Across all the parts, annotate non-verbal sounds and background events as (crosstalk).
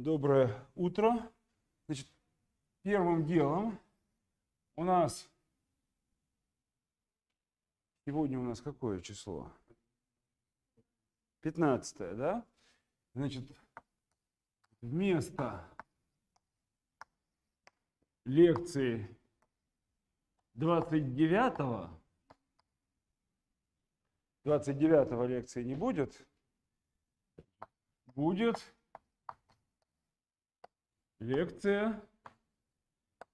Доброе утро. Значит, первым делом у нас... Сегодня у нас какое число? 15, да? Значит, вместо лекции 29 29 лекции не будет. Будет Лекция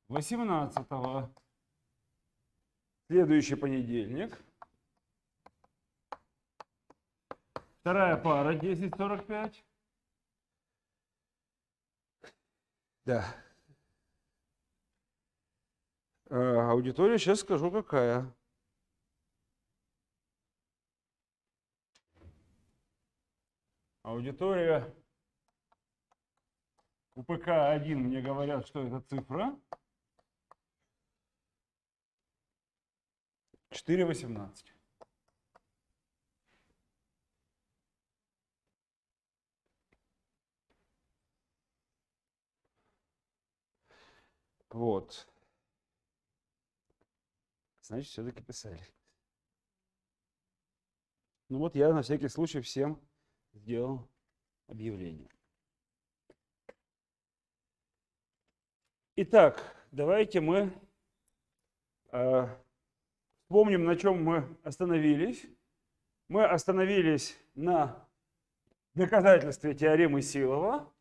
18 Следующий понедельник. Вторая пара 10.45. Да. А, аудитория сейчас скажу какая. Аудитория у ПК-1 мне говорят, что это цифра. 4,18. Вот. Значит, все-таки писали. Ну вот я на всякий случай всем сделал объявление. Итак, давайте мы э, вспомним, на чем мы остановились. Мы остановились на доказательстве теоремы Силова.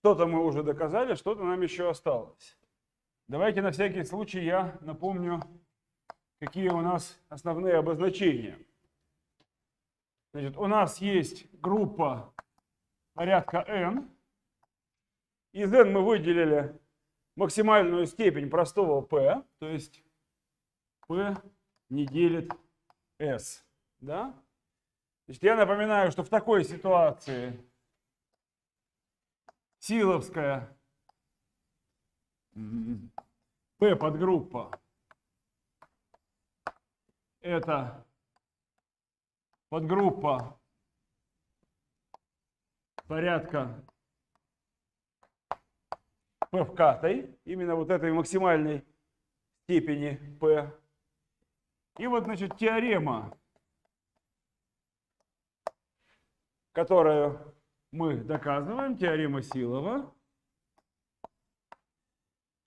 Что-то мы уже доказали, что-то нам еще осталось. Давайте на всякий случай я напомню, какие у нас основные обозначения. Значит, у нас есть группа порядка n. Из n мы выделили максимальную степень простого P, то есть P не делит S. Да? Значит, я напоминаю, что в такой ситуации силовская P подгруппа это подгруппа порядка P (laughs) вкатой, именно вот этой максимальной степени P. И вот, значит, теорема, которую мы доказываем, теорема Силова,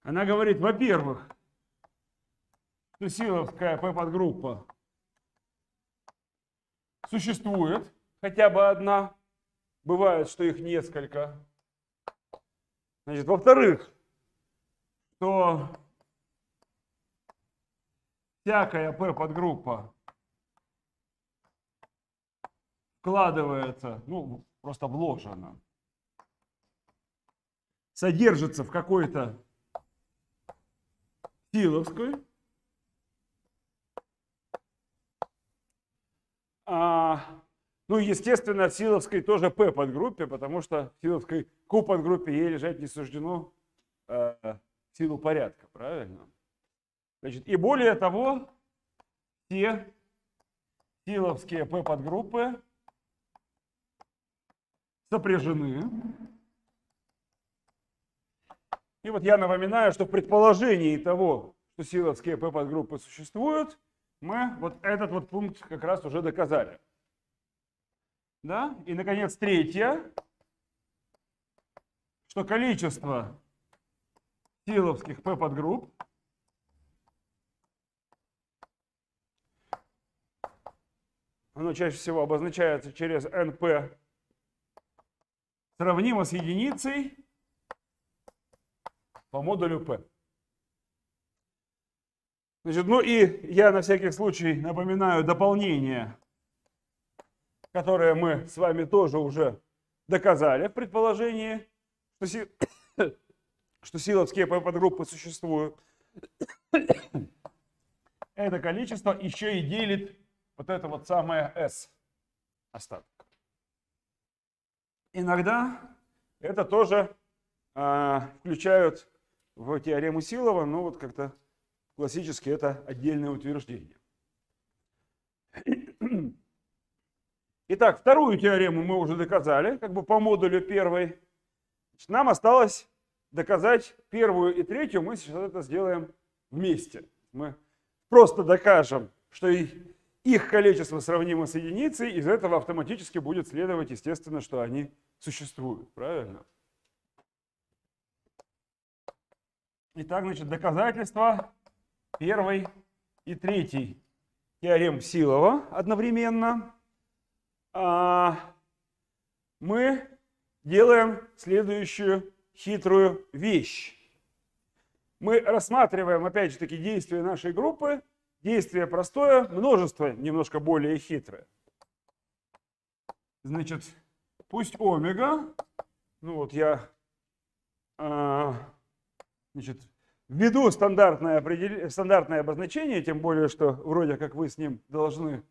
она говорит, во-первых, что силовская P-подгруппа существует, хотя бы одна, бывает, что их несколько, Значит, во-вторых, то всякая P подгруппа вкладывается, ну, просто вложена, содержится в какой-то силовской, а ну, естественно, в Силовской тоже П подгруппе, потому что в Силовской Q подгруппе ей лежать не суждено э, в силу порядка, правильно? Значит, и более того, все силовские P подгруппы сопряжены. И вот я напоминаю, что в предположении того, что силовские P подгруппы существуют, мы вот этот вот пункт как раз уже доказали. Да? И, наконец, третье, что количество силовских P подгрупп оно чаще всего обозначается через NP, сравнимо с единицей по модулю P. Значит, ну и я на всякий случай напоминаю дополнение которое мы с вами тоже уже доказали в предположении, что, си... (coughs) что силовские подгруппы существуют, (coughs) это количество еще и делит вот это вот самое S остаток. Иногда это тоже э, включают в теорему Силова, но вот как-то классически это отдельное утверждение. Итак, вторую теорему мы уже доказали, как бы по модулю первой. Значит, нам осталось доказать первую и третью. Мы сейчас это сделаем вместе. Мы просто докажем, что их количество сравнимо с единицей, из этого автоматически будет следовать, естественно, что они существуют. Правильно? Итак, значит, доказательства первой и третьей теорем Силова одновременно. А, мы делаем следующую хитрую вещь. Мы рассматриваем, опять же таки, действия нашей группы. Действие простое, множество немножко более хитрое. Значит, пусть омега, ну вот я, а, значит, введу стандартное, определ... стандартное обозначение, тем более, что вроде как вы с ним должны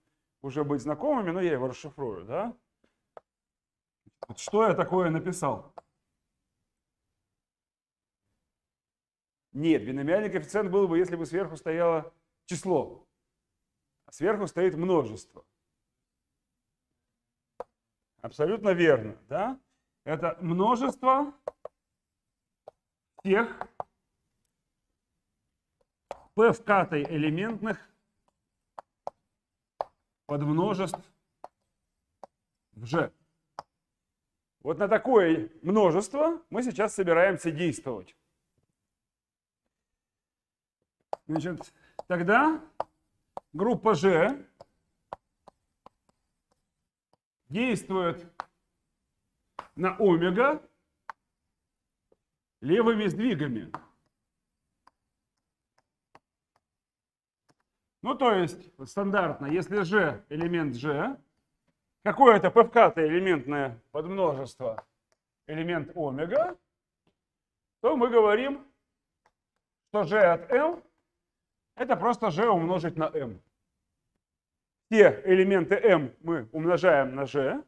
уже быть знакомыми, но я его расшифрую, да? Что я такое написал? Нет, биномиальный коэффициент был бы, если бы сверху стояло число. А сверху стоит множество. Абсолютно верно, да? Это множество тех p-вкатой элементных подмножеств в G. Вот на такое множество мы сейчас собираемся действовать. Значит, тогда группа G действует на омега левыми сдвигами. Ну, то есть, стандартно, если G элемент G, какое-то пфк-то элементное подмножество элемент омега, то мы говорим, что G от M это просто G умножить на M. Те элементы M мы умножаем на G.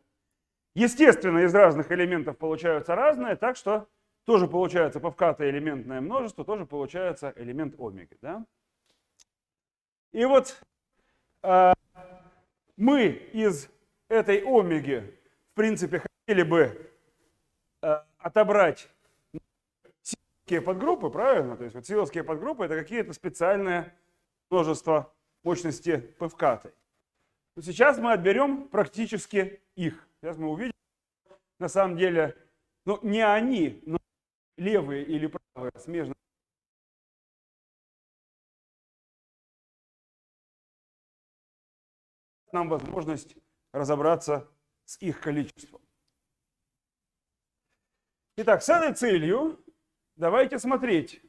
Естественно, из разных элементов получаются разные, так что тоже получается пфк элементное множество, тоже получается элемент омеги. Да? И вот э, мы из этой омеги, в принципе, хотели бы э, отобрать силовские подгруппы, правильно? То есть вот силовские подгруппы это какие-то специальные множество мощности ПВК. Но сейчас мы отберем практически их. Сейчас мы увидим, на самом деле, ну не они, но левые или правые смежные нам возможность разобраться с их количеством. Итак, с этой целью давайте смотреть.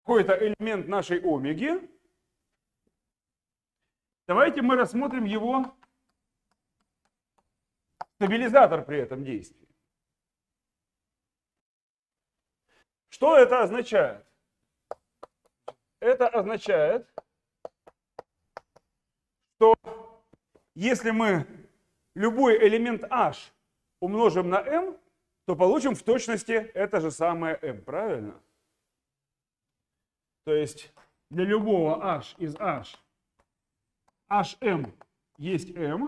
Какой-то элемент нашей омеги. Давайте мы рассмотрим его стабилизатор при этом действии. Что это означает? Это означает, что если мы любой элемент h умножим на m, то получим в точности это же самое m, правильно? То есть для любого h из h, hm есть m.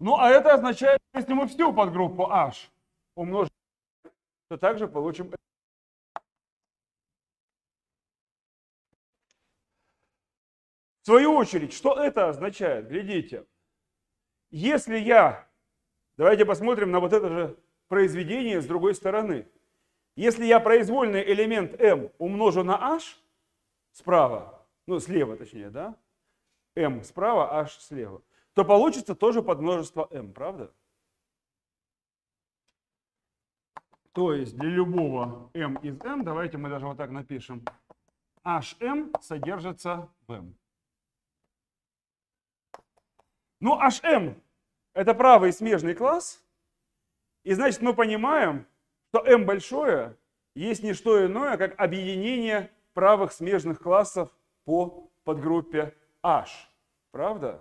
Ну, а это означает, если мы всю подгруппу h умножим, то также получим m. свою очередь, что это означает? Глядите, если я, давайте посмотрим на вот это же произведение с другой стороны. Если я произвольный элемент m умножу на h справа, ну слева точнее, да, m справа, h слева, то получится тоже подмножество m, правда? То есть для любого m из m, давайте мы даже вот так напишем, hm содержится в m. Ну, HM – это правый смежный класс. И значит, мы понимаем, что M большое есть не что иное, как объединение правых смежных классов по подгруппе H. Правда?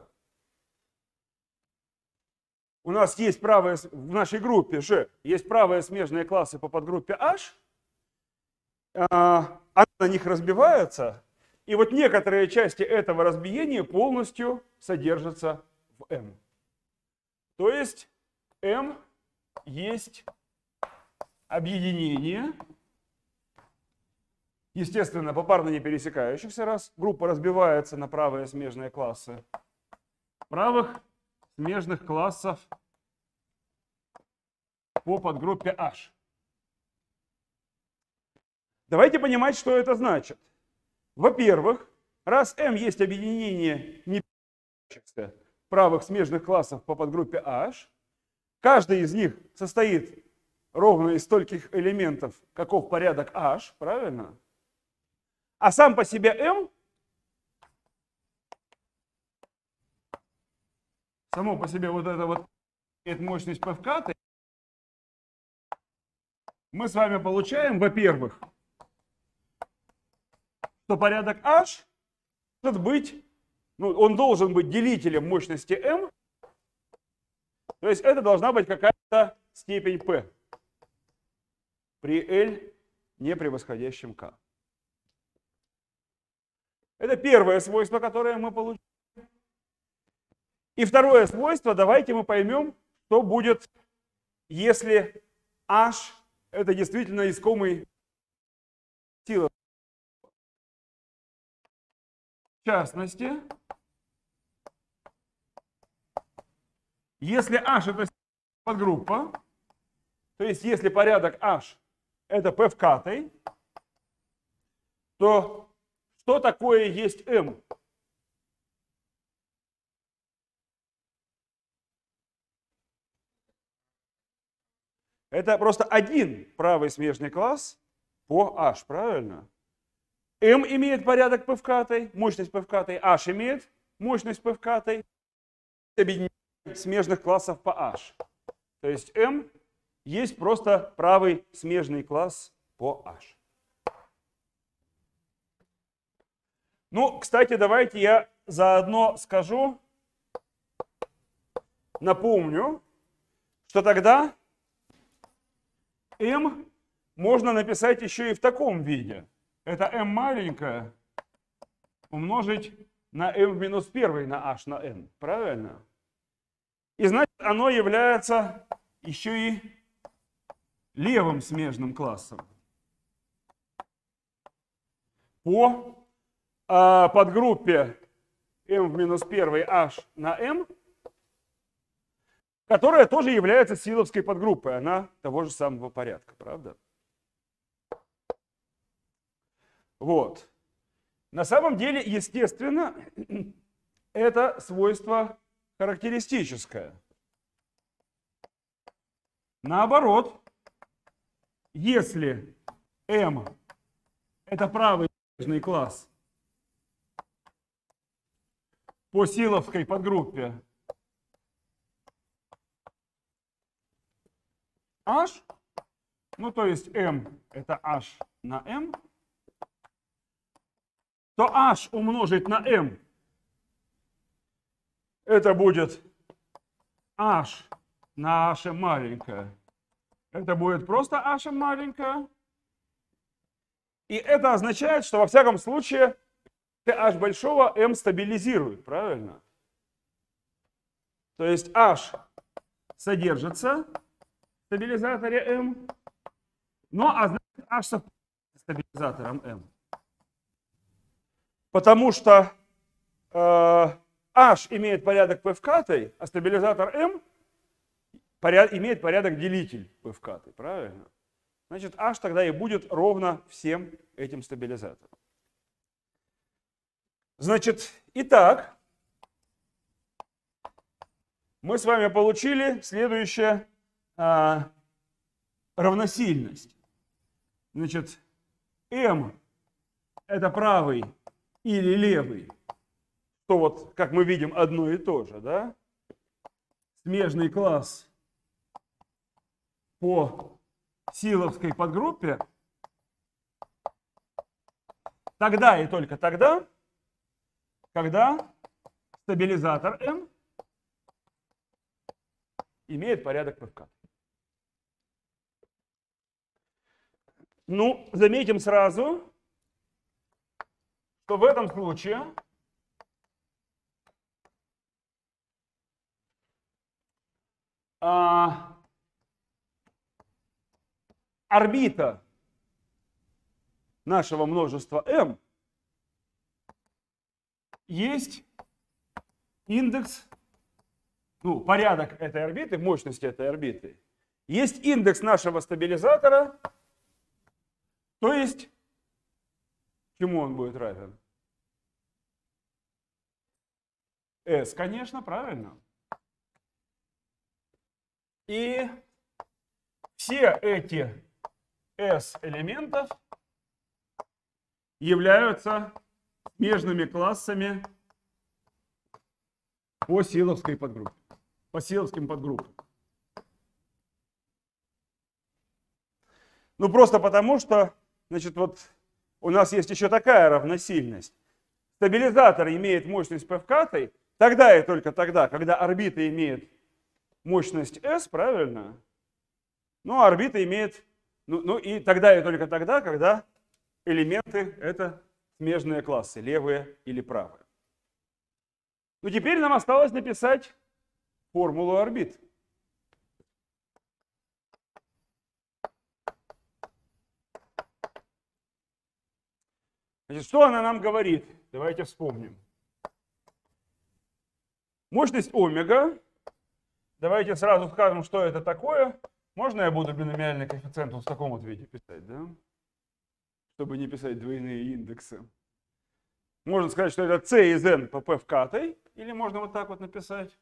У нас есть правые, в нашей группе же есть правые смежные классы по подгруппе H. А, она на них разбивается. И вот некоторые части этого разбиения полностью содержатся в m. То есть m есть объединение, естественно, попарно не пересекающихся раз. Группа разбивается на правые смежные классы правых смежных классов по подгруппе H. Давайте понимать, что это значит. Во-первых, раз m есть объединение не пересекающихся правых смежных классов по подгруппе H. Каждый из них состоит ровно из стольких элементов, каков порядок H, правильно? А сам по себе M, само по себе вот это вот имеет мощность ПФК, мы с вами получаем, во-первых, что порядок H может быть ну, он должен быть делителем мощности m, то есть это должна быть какая-то степень p при L не превосходящем k. Это первое свойство, которое мы получили. И второе свойство, давайте мы поймем, что будет, если h это действительно искомый сила. В частности, Если H это подгруппа, то есть если порядок H это P вкатой, то что такое есть M? Это просто один правый смежный класс по H, правильно? M имеет порядок P вкатой, мощность P вкатой, H имеет мощность P вкатой. Объединение смежных классов по H. То есть M есть просто правый смежный класс по H. Ну, кстати, давайте я заодно скажу, напомню, что тогда m можно написать еще и в таком виде. Это m маленькое умножить на m минус 1 на h на n. Правильно? И значит, оно является еще и левым смежным классом. По а, подгруппе m в минус 1 h на m, которая тоже является силовской подгруппой. Она того же самого порядка, правда? Вот. На самом деле, естественно, (clears throat) это свойство характеристическое. Наоборот, если m это правый денежный класс по силовской подгруппе h, ну то есть m это h на m, то h умножить на m это будет h на h маленькое. Это будет просто h маленькое. И это означает, что во всяком случае th большого m эм стабилизирует, правильно? То есть h содержится в стабилизаторе m, эм, но а значит h совпадает стабилизатором m. Эм. Потому что э, H имеет порядок P а стабилизатор M поряд, имеет порядок делитель P правильно? Значит, H тогда и будет ровно всем этим стабилизаторам. Значит, итак, мы с вами получили следующее а, равносильность. Значит, m это правый или левый то вот, как мы видим, одно и то же, да? Смежный класс по силовской подгруппе, тогда и только тогда, когда стабилизатор М имеет порядок ПВК. Ну, заметим сразу, что в этом случае а, орбита нашего множества m есть индекс, ну, порядок этой орбиты, мощность этой орбиты. Есть индекс нашего стабилизатора, то есть, чему он будет равен? S, конечно, правильно. И все эти S элементов являются межными классами по силовской подгруппе, по силовским подгруппам. Ну просто потому, что, значит, вот у нас есть еще такая равносильность. Стабилизатор имеет мощность P тогда и только тогда, когда орбита имеет мощность S, правильно? Ну, орбита имеет... Ну, ну и тогда и только тогда, когда элементы — это смежные классы, левые или правые. Ну, теперь нам осталось написать формулу орбит. Значит, что она нам говорит? Давайте вспомним. Мощность омега Давайте сразу скажем, что это такое. Можно я буду биномиальный коэффициент вот в таком вот виде писать, да? Чтобы не писать двойные индексы. Можно сказать, что это c из n по p вкатой. Или можно вот так вот написать.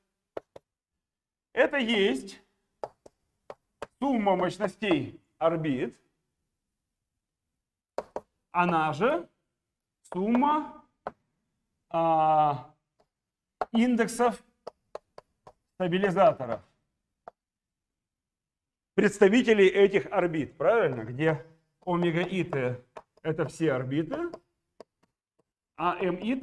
Это есть сумма мощностей орбит. Она же сумма а, индексов стабилизаторов представителей этих орбит, правильно? Где омега и это все орбиты, а м и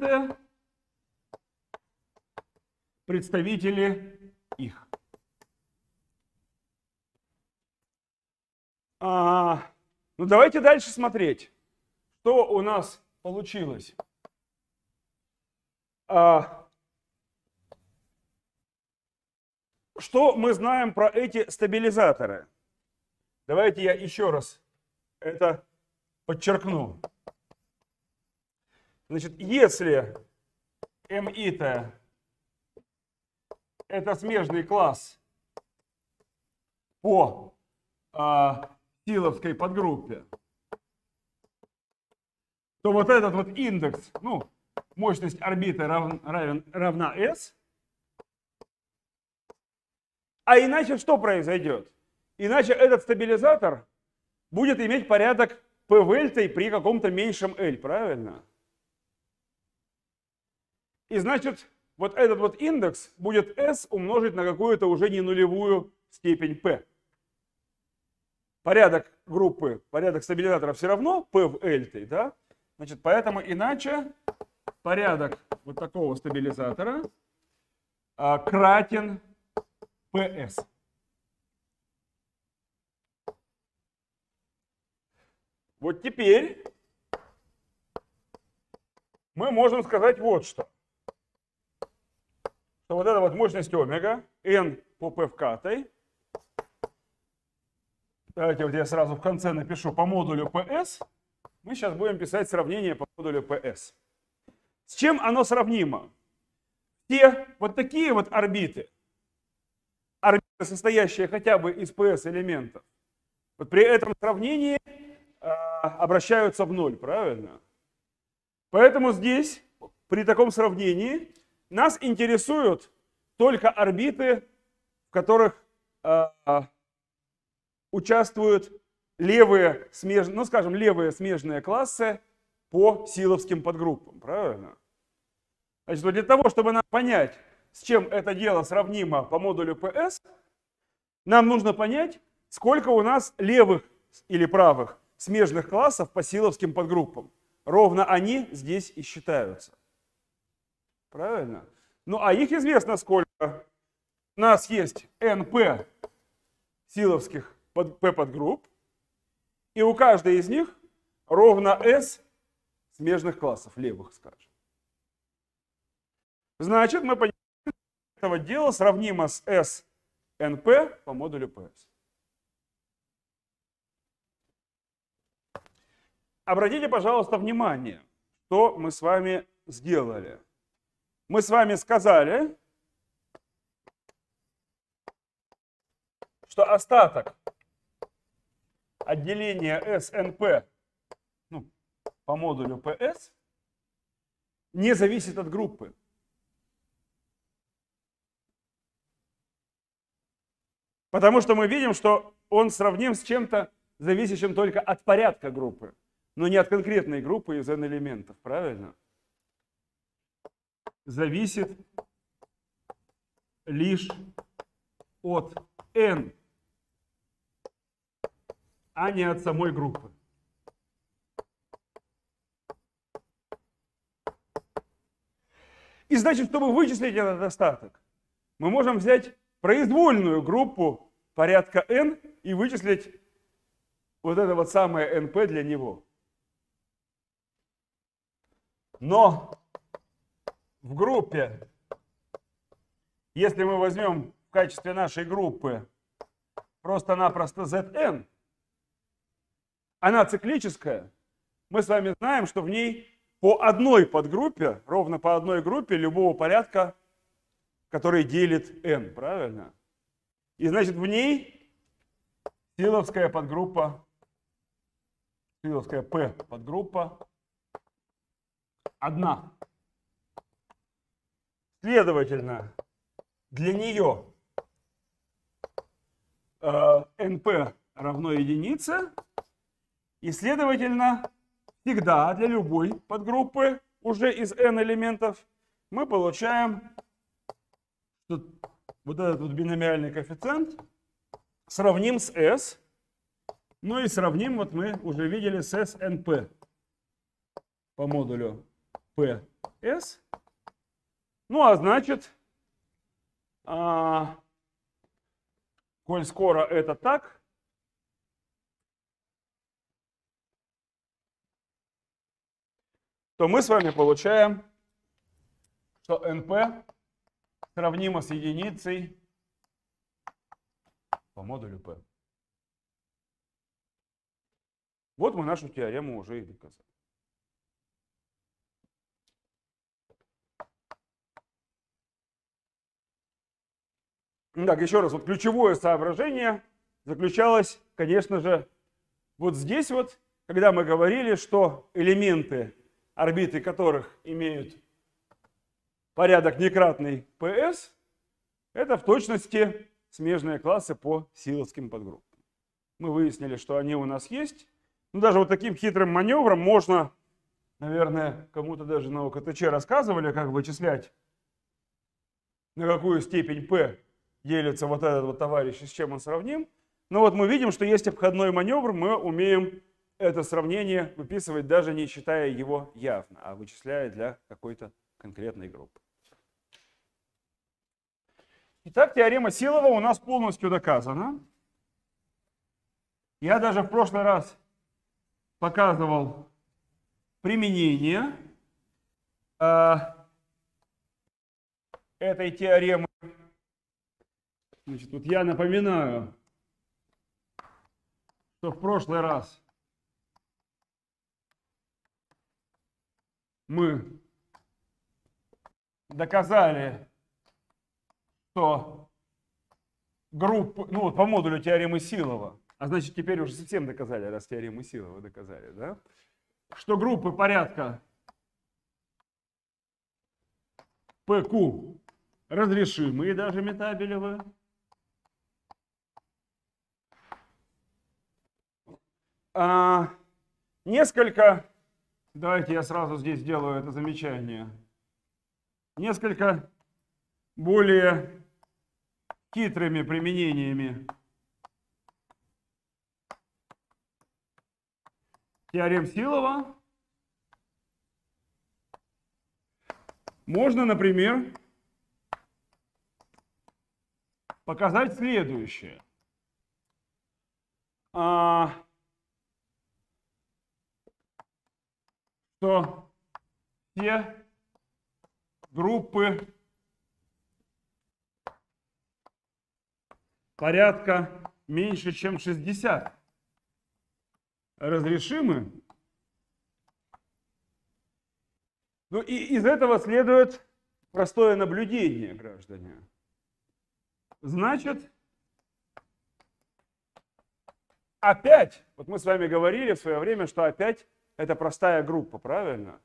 представители их. А, ну давайте дальше смотреть, что у нас получилось. А, что мы знаем про эти стабилизаторы? Давайте я еще раз это подчеркну. Значит, если МИТ это смежный класс по а, силовской подгруппе, то вот этот вот индекс, ну, мощность орбиты равен, равен, равна S – а иначе что произойдет? Иначе этот стабилизатор будет иметь порядок P в вельтой при каком-то меньшем L, правильно? И значит, вот этот вот индекс будет S умножить на какую-то уже не нулевую степень P. Порядок группы, порядок стабилизатора все равно P в L, да? Значит, поэтому иначе порядок вот такого стабилизатора а, кратен ПС. Вот теперь мы можем сказать вот что. Что вот эта вот мощность омега, n по p в катой. Давайте вот я сразу в конце напишу по модулю PS. Мы сейчас будем писать сравнение по модулю PS. С чем оно сравнимо? Те вот такие вот орбиты, состоящая хотя бы из PS элементов, вот при этом сравнении э, обращаются в ноль, правильно? Поэтому здесь, при таком сравнении, нас интересуют только орбиты, в которых э, участвуют левые, смежные, ну скажем, левые смежные классы по силовским подгруппам, правильно? Значит, для того, чтобы нам понять, с чем это дело сравнимо по модулю PS, нам нужно понять, сколько у нас левых или правых смежных классов по силовским подгруппам. Ровно они здесь и считаются. Правильно? Ну, а их известно сколько. У нас есть NP силовских под, P подгрупп, и у каждой из них ровно S смежных классов, левых, скажем. Значит, мы понимаем, что этого дела сравнимо с S NP по модулю PS. Обратите, пожалуйста, внимание, что мы с вами сделали. Мы с вами сказали, что остаток отделения SNP ну, по модулю PS не зависит от группы. Потому что мы видим, что он сравним с чем-то, зависящим только от порядка группы, но не от конкретной группы из n-элементов, правильно? Зависит лишь от n, а не от самой группы. И значит, чтобы вычислить этот остаток, мы можем взять произвольную группу порядка n и вычислить вот это вот самое np для него. Но в группе, если мы возьмем в качестве нашей группы просто-напросто zn, она циклическая, мы с вами знаем, что в ней по одной подгруппе, ровно по одной группе любого порядка который делит n, правильно? И значит в ней силовская подгруппа, силовская p подгруппа одна. Следовательно, для нее э, np равно единице, и следовательно, всегда для любой подгруппы уже из n элементов мы получаем вот этот вот биномиальный коэффициент сравним с S. Ну и сравним, вот мы уже видели с SNP по модулю PS. Ну а значит, а, коль скоро это так, то мы с вами получаем, что NP сравнимо с единицей по модулю P. Вот мы нашу теорему уже и доказали. Так, еще раз, вот ключевое соображение заключалось, конечно же, вот здесь вот, когда мы говорили, что элементы, орбиты которых имеют порядок некратный PS – это в точности смежные классы по силовским подгруппам. Мы выяснили, что они у нас есть. Ну, даже вот таким хитрым маневром можно, наверное, кому-то даже на ОКТЧ рассказывали, как вычислять, на какую степень P делится вот этот вот товарищ и с чем он сравним. Но вот мы видим, что есть обходной маневр, мы умеем это сравнение выписывать, даже не считая его явно, а вычисляя для какой-то конкретной группы. Итак, теорема Силова у нас полностью доказана. Я даже в прошлый раз показывал применение э, этой теоремы. Значит, вот я напоминаю, что в прошлый раз мы доказали, что группы, ну вот по модулю теоремы Силова, а значит теперь уже совсем доказали, раз теорему Силова доказали, да, что группы порядка PQ разрешимые даже метабелевы. А, несколько, давайте я сразу здесь сделаю это замечание несколько более хитрыми применениями теорем Силова можно, например, показать следующее. А, что все группы порядка меньше, чем 60 разрешимы. Ну и из этого следует простое наблюдение, граждане. Значит, опять, вот мы с вами говорили в свое время, что опять это простая группа, правильно?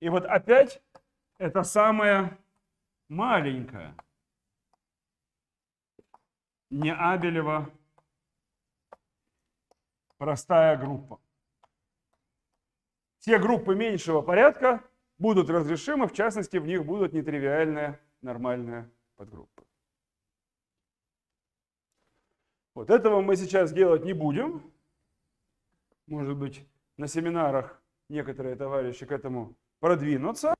И вот опять это самое маленькое не Абелева простая группа. Все группы меньшего порядка будут разрешимы, в частности, в них будут нетривиальные нормальные подгруппы. Вот этого мы сейчас делать не будем. Может быть, на семинарах некоторые товарищи к этому продвинутся.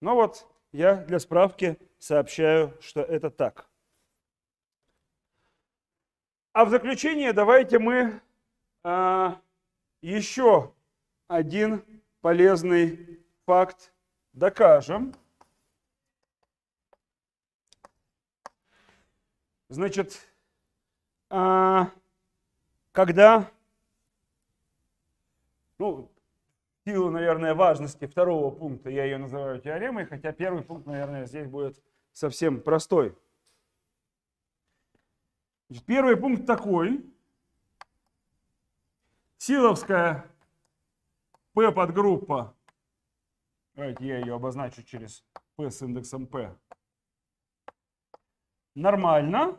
Но ну вот я для справки сообщаю, что это так. А в заключение давайте мы э, еще один полезный факт докажем. Значит, э, когда, ну, силу, наверное, важности второго пункта я ее называю теоремой, хотя первый пункт, наверное, здесь будет совсем простой. первый пункт такой. Силовская P подгруппа, давайте я ее обозначу через P с индексом P, нормально.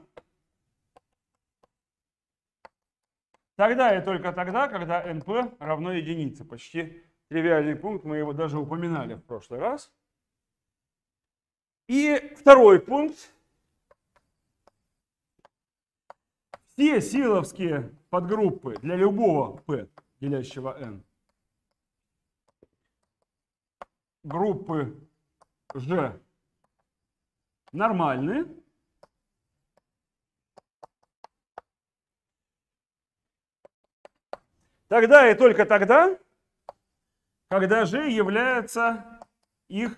Тогда и только тогда, когда NP равно единице, почти тривиальный пункт, мы его даже упоминали в прошлый раз. И второй пункт. Все силовские подгруппы для любого P, делящего N, группы G нормальны. Тогда и только тогда когда G является их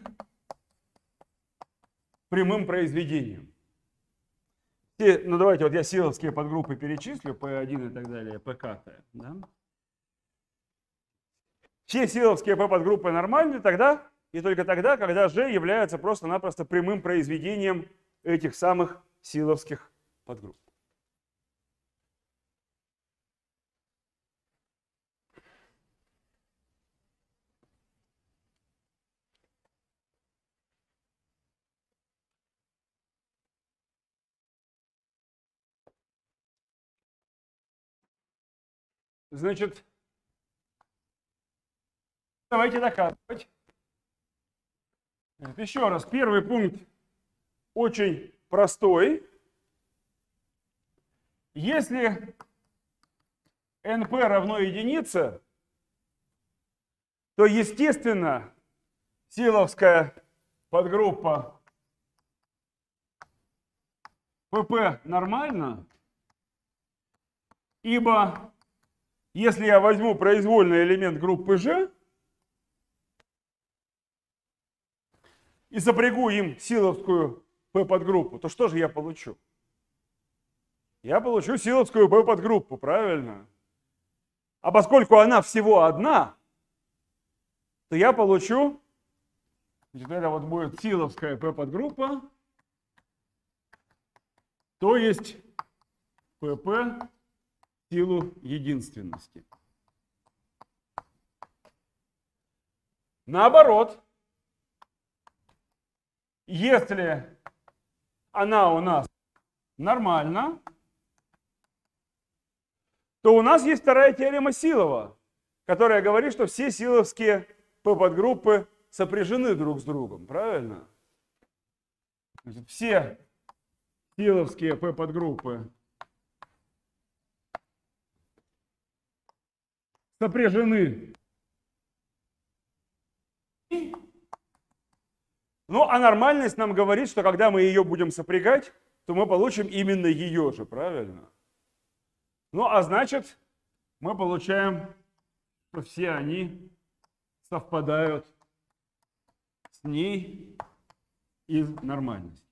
прямым произведением. И, ну давайте, вот я силовские подгруппы перечислю, P1 и так далее, pk Да? Все силовские P подгруппы нормальны тогда, и только тогда, когда G является просто-напросто прямым произведением этих самых силовских подгрупп. Значит, давайте доказывать. еще раз, первый пункт очень простой. Если np равно единице, то, естественно, силовская подгруппа pp нормально, ибо если я возьму произвольный элемент группы G и сопрягу им силовскую P подгруппу, то что же я получу? Я получу силовскую P подгруппу, правильно? А поскольку она всего одна, то я получу, значит, это вот будет силовская P подгруппа, то есть PP силу единственности. Наоборот, если она у нас нормально, то у нас есть вторая теорема Силова, которая говорит, что все силовские подгруппы сопряжены друг с другом, правильно? Значит, все силовские подгруппы сопряжены. Ну, а нормальность нам говорит, что когда мы ее будем сопрягать, то мы получим именно ее же, правильно? Ну, а значит, мы получаем, что все они совпадают с ней из нормальности.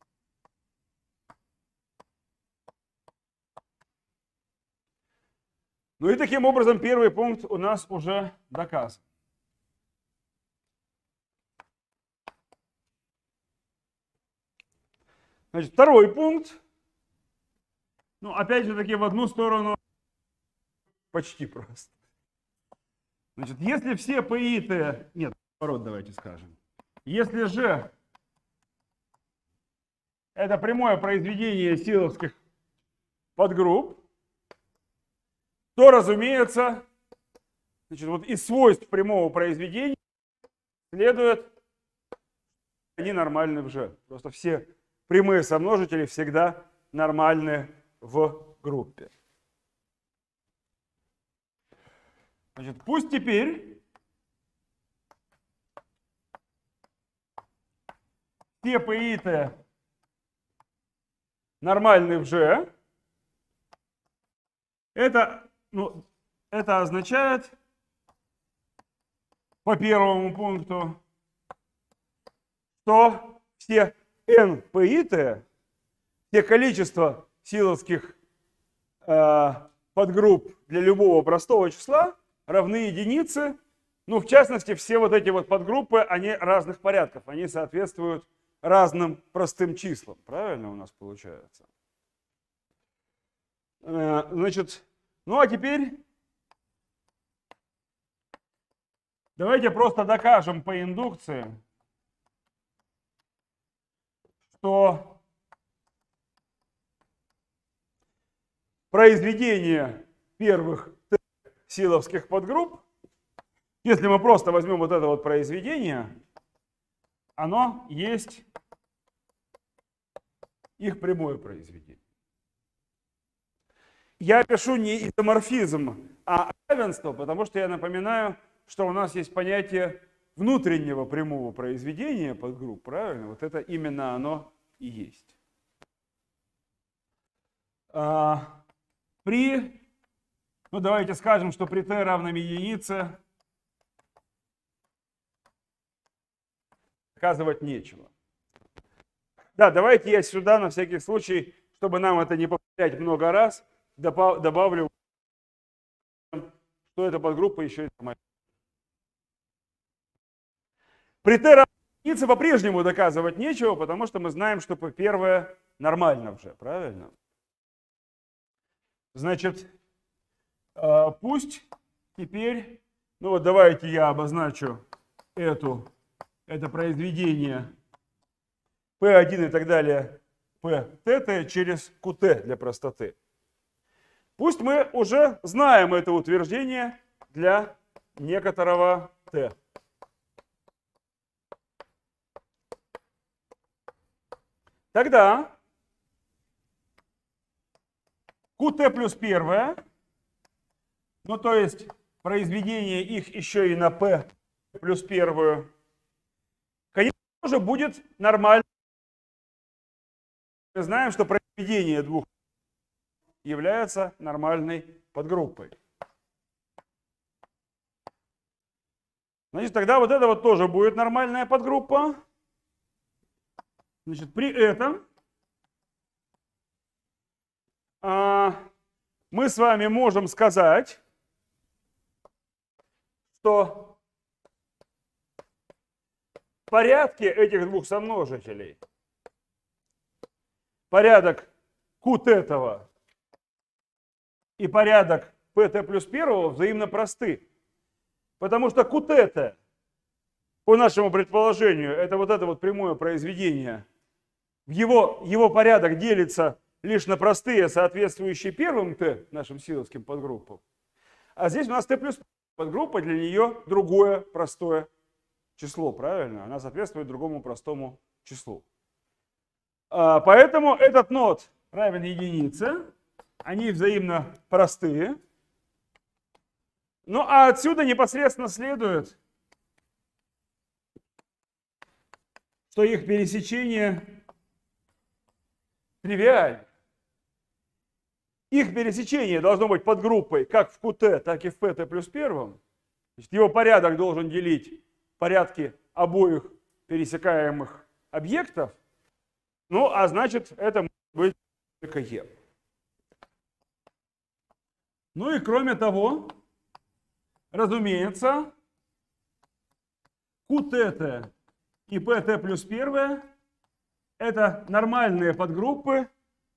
Ну и таким образом первый пункт у нас уже доказан. Значит, второй пункт. Ну, опять же таки, в одну сторону почти просто. Значит, если все ПИТы... Нет, наоборот, давайте скажем. Если же это прямое произведение силовских подгрупп, то, разумеется, значит, вот из свойств прямого произведения следует, они нормальны в G. Просто все прямые сомножители всегда нормальны в группе. Значит, пусть теперь все p t нормальны в G. Это ну, это означает по первому пункту, что все n НПИТ, все количество силовских э, подгрупп для любого простого числа равны единице. Ну, в частности, все вот эти вот подгруппы, они разных порядков, они соответствуют разным простым числам. Правильно у нас получается? Э, значит, ну а теперь давайте просто докажем по индукции, что произведение первых силовских подгрупп, если мы просто возьмем вот это вот произведение, оно есть их прямое произведение. Я пишу не изоморфизм, а равенство, потому что я напоминаю, что у нас есть понятие внутреннего прямого произведения подгрупп, правильно? Вот это именно оно и есть. А, при, ну давайте скажем, что при t равном единице доказывать нечего. Да, давайте я сюда на всякий случай, чтобы нам это не повторять много раз, добавлю, что эта подгруппа еще и Притера единицы по-прежнему доказывать нечего, потому что мы знаем, что первое нормально уже, правильно? Значит, а, пусть теперь, ну вот давайте я обозначу эту, это произведение P1 и так далее, P тета через QT для простоты. Пусть мы уже знаем это утверждение для некоторого t. Тогда qt плюс первое, ну то есть произведение их еще и на p плюс первую, конечно же будет нормально. Мы знаем, что произведение двух является нормальной подгруппой. Значит, тогда вот это вот тоже будет нормальная подгруппа. Значит, при этом а, мы с вами можем сказать, что порядки этих двух сомножителей, порядок кут этого и порядок pt плюс первого взаимно просты. Потому что кутета по нашему предположению, это вот это вот прямое произведение. Его, его порядок делится лишь на простые, соответствующие первым Т, нашим силовским подгруппам. А здесь у нас Т плюс подгруппа, для нее другое простое число, правильно? Она соответствует другому простому числу. А, поэтому этот нот равен единице, они взаимно простые. Ну а отсюда непосредственно следует, что их пересечение тривиально. Их пересечение должно быть под группой как в QT, так и в PT плюс первом. Значит, его порядок должен делить порядки обоих пересекаемых объектов. Ну, а значит, это может быть только Е. Ну и кроме того, разумеется, QT и PT плюс 1 это нормальные подгруппы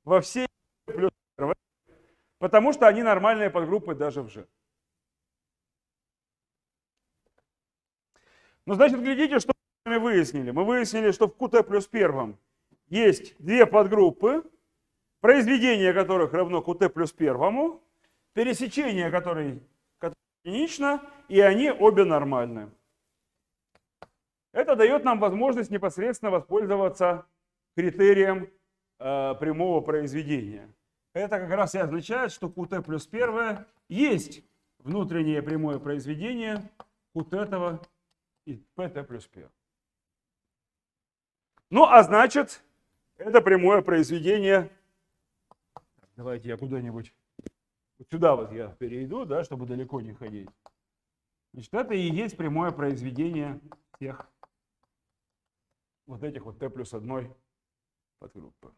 во всей плюс 1, потому что они нормальные подгруппы даже в G. Ну, значит, глядите, что мы выяснили. Мы выяснили, что в QT плюс первом есть две подгруппы, произведение которых равно QT плюс первому, пересечение которой единично, и они обе нормальны. Это дает нам возможность непосредственно воспользоваться критерием э, прямого произведения. Это как раз и означает, что QT э плюс первое есть внутреннее прямое произведение QT и PT плюс первое. Ну, а значит, это прямое произведение... Давайте я куда-нибудь вот сюда вот я перейду, да, чтобы далеко не ходить. Значит, это и есть прямое произведение всех вот этих вот t плюс одной подгруппы.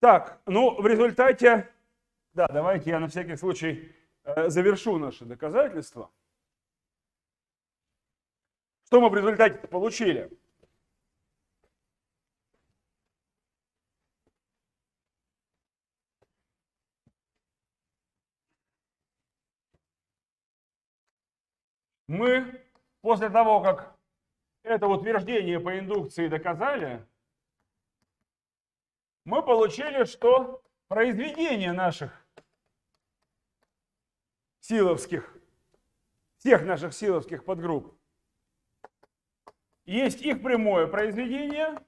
Так, ну в результате, да, давайте я на всякий случай э, завершу наше доказательство. Что мы в результате получили? мы после того, как это утверждение по индукции доказали, мы получили, что произведение наших силовских, всех наших силовских подгрупп, есть их прямое произведение,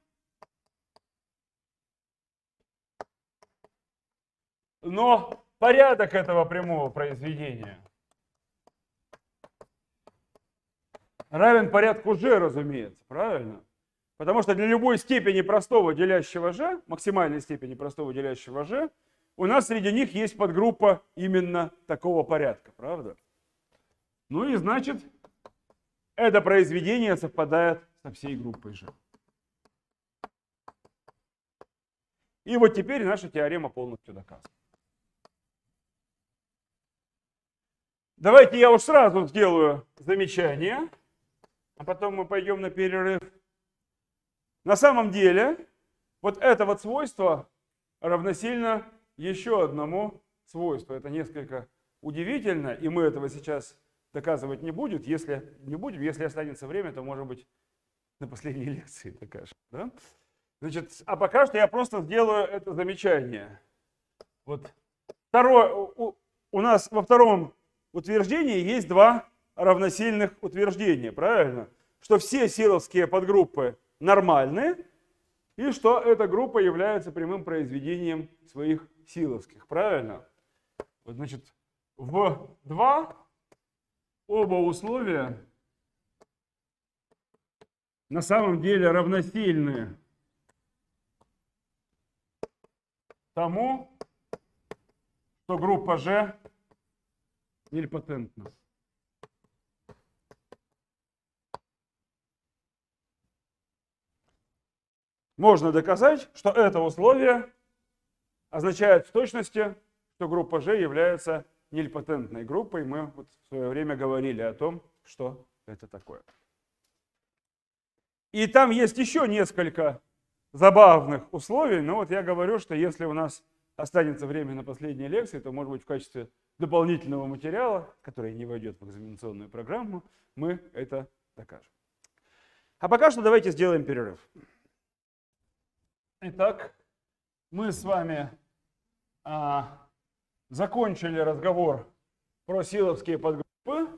но порядок этого прямого произведения – равен порядку g, разумеется, правильно? Потому что для любой степени простого делящего g, максимальной степени простого делящего g, у нас среди них есть подгруппа именно такого порядка, правда? Ну и значит, это произведение совпадает со всей группой g. И вот теперь наша теорема полностью доказана. Давайте я уж сразу сделаю замечание а потом мы пойдем на перерыв. На самом деле, вот это вот свойство равносильно еще одному свойству. Это несколько удивительно, и мы этого сейчас доказывать не будем. Если не будем, если останется время, то, может быть, на последней (laughs) лекции докажем. Да? Значит, а пока что я просто сделаю это замечание. Вот второе, у, у нас во втором утверждении есть два равносильных утверждений, правильно? Что все силовские подгруппы нормальны, и что эта группа является прямым произведением своих силовских, правильно? Вот, значит, в 2 оба условия на самом деле равносильны тому, что группа G нильпотентна. можно доказать, что это условие означает в точности, что группа G является нильпатентной группой. Мы вот в свое время говорили о том, что это такое. И там есть еще несколько забавных условий, но вот я говорю, что если у нас останется время на последние лекции, то, может быть, в качестве дополнительного материала, который не войдет в экзаменационную программу, мы это докажем. А пока что давайте сделаем перерыв. Итак, мы с вами а, закончили разговор про силовские подгруппы.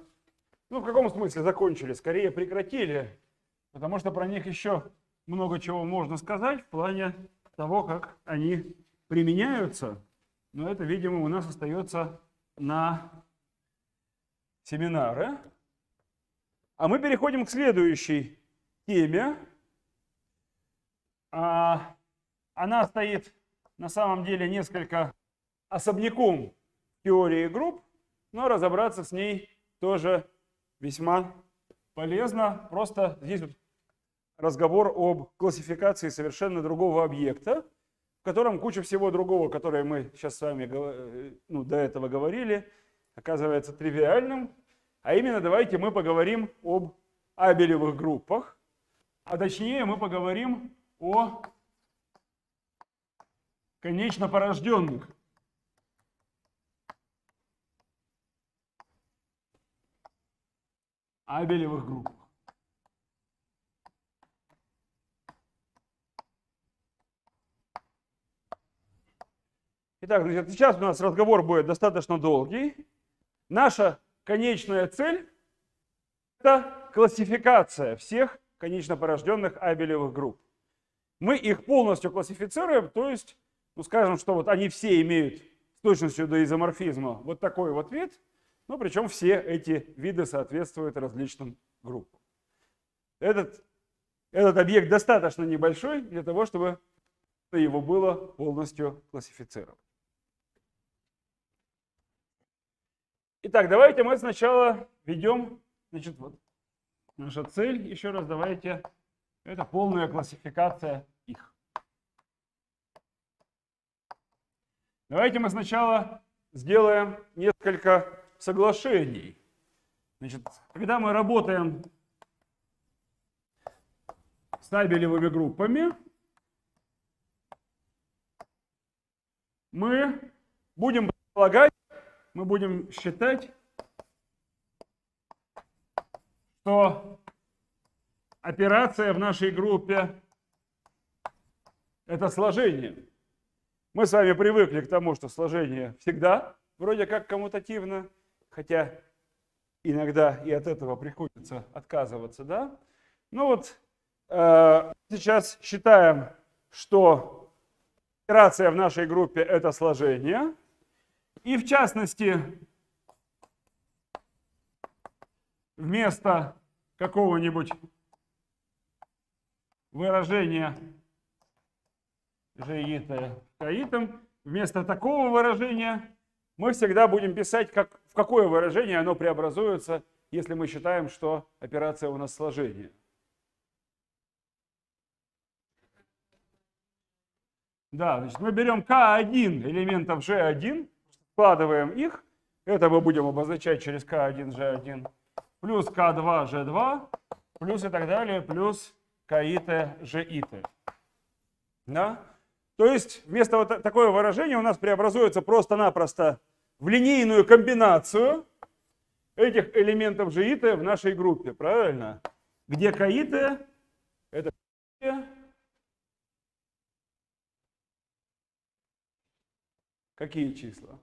Ну, в каком смысле закончили? Скорее прекратили, потому что про них еще много чего можно сказать в плане того, как они применяются. Но это, видимо, у нас остается на семинары. А мы переходим к следующей теме. А, она стоит на самом деле несколько особняком теории групп, но разобраться с ней тоже весьма полезно. Просто здесь вот разговор об классификации совершенно другого объекта, в котором куча всего другого, которое мы сейчас с вами э, ну, до этого говорили, оказывается тривиальным. А именно давайте мы поговорим об абелевых группах, а точнее мы поговорим о конечно порожденных. Абелевых групп. Итак, значит, сейчас у нас разговор будет достаточно долгий. Наша конечная цель – это классификация всех конечно порожденных абелевых групп. Мы их полностью классифицируем, то есть ну скажем, что вот они все имеют с точностью до изоморфизма вот такой вот вид, но ну, причем все эти виды соответствуют различным группам. Этот, этот объект достаточно небольшой для того, чтобы его было полностью классифицировать. Итак, давайте мы сначала ведем, значит, вот наша цель, еще раз давайте, это полная классификация Давайте мы сначала сделаем несколько соглашений. Значит, когда мы работаем с табелевыми группами, мы будем предполагать, мы будем считать, что операция в нашей группе – это сложение. Мы с вами привыкли к тому, что сложение всегда вроде как коммутативно, хотя иногда и от этого приходится отказываться, да? Ну вот э, сейчас считаем, что операция в нашей группе это сложение, и в частности вместо какого-нибудь выражения g аитом, вместо такого выражения мы всегда будем писать, как, в какое выражение оно преобразуется, если мы считаем, что операция у нас сложение. Да, значит, мы берем К1 элементов G1, складываем их, это мы будем обозначать через К1, G1, плюс К2, G2, плюс и так далее, плюс КИТ, ЖИТ. Да? То есть вместо вот такого выражения у нас преобразуется просто-напросто в линейную комбинацию этих элементов жииты в нашей группе, правильно? Где каиты – это какие числа?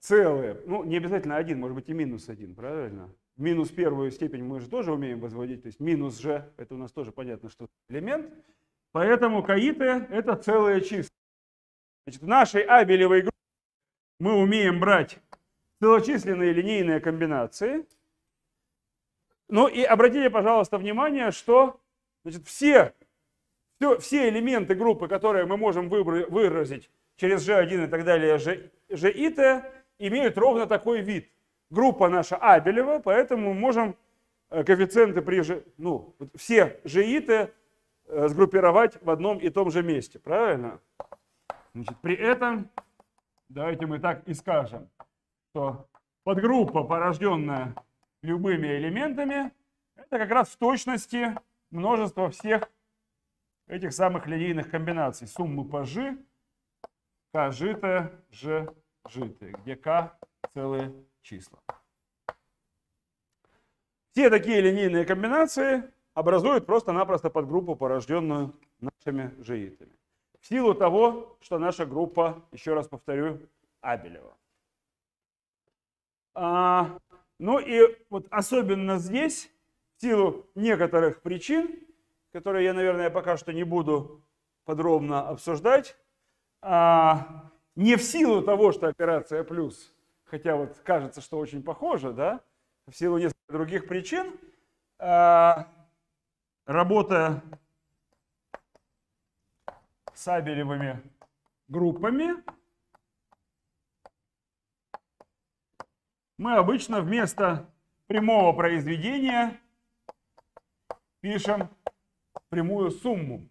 Целые. Ну, не обязательно один, может быть и минус один, правильно? Минус первую степень мы же тоже умеем возводить, то есть минус же, это у нас тоже понятно, что элемент. Поэтому каиты – это целое число. Значит, в нашей абелевой группе мы умеем брать целочисленные линейные комбинации. Ну и обратите, пожалуйста, внимание, что значит, все, все, все элементы группы, которые мы можем выразить через G1 и так далее, G, GIT, имеют ровно такой вид группа наша Абелева, поэтому можем э, коэффициенты при G, ну, все жииты э, сгруппировать в одном и том же месте, правильно? Значит, при этом давайте мы так и скажем, что подгруппа, порожденная любыми элементами, это как раз в точности множество всех этих самых линейных комбинаций. Суммы по G, К житое, G житое, где К целые числа. Все такие линейные комбинации образуют просто-напросто подгруппу, порожденную нашими жиитами. В силу того, что наша группа, еще раз повторю, Абелева. А, ну и вот особенно здесь, в силу некоторых причин, которые я, наверное, пока что не буду подробно обсуждать, а, не в силу того, что операция плюс хотя вот кажется, что очень похоже, да, в силу нескольких других причин, а, работа с сабелевыми группами, мы обычно вместо прямого произведения пишем прямую сумму.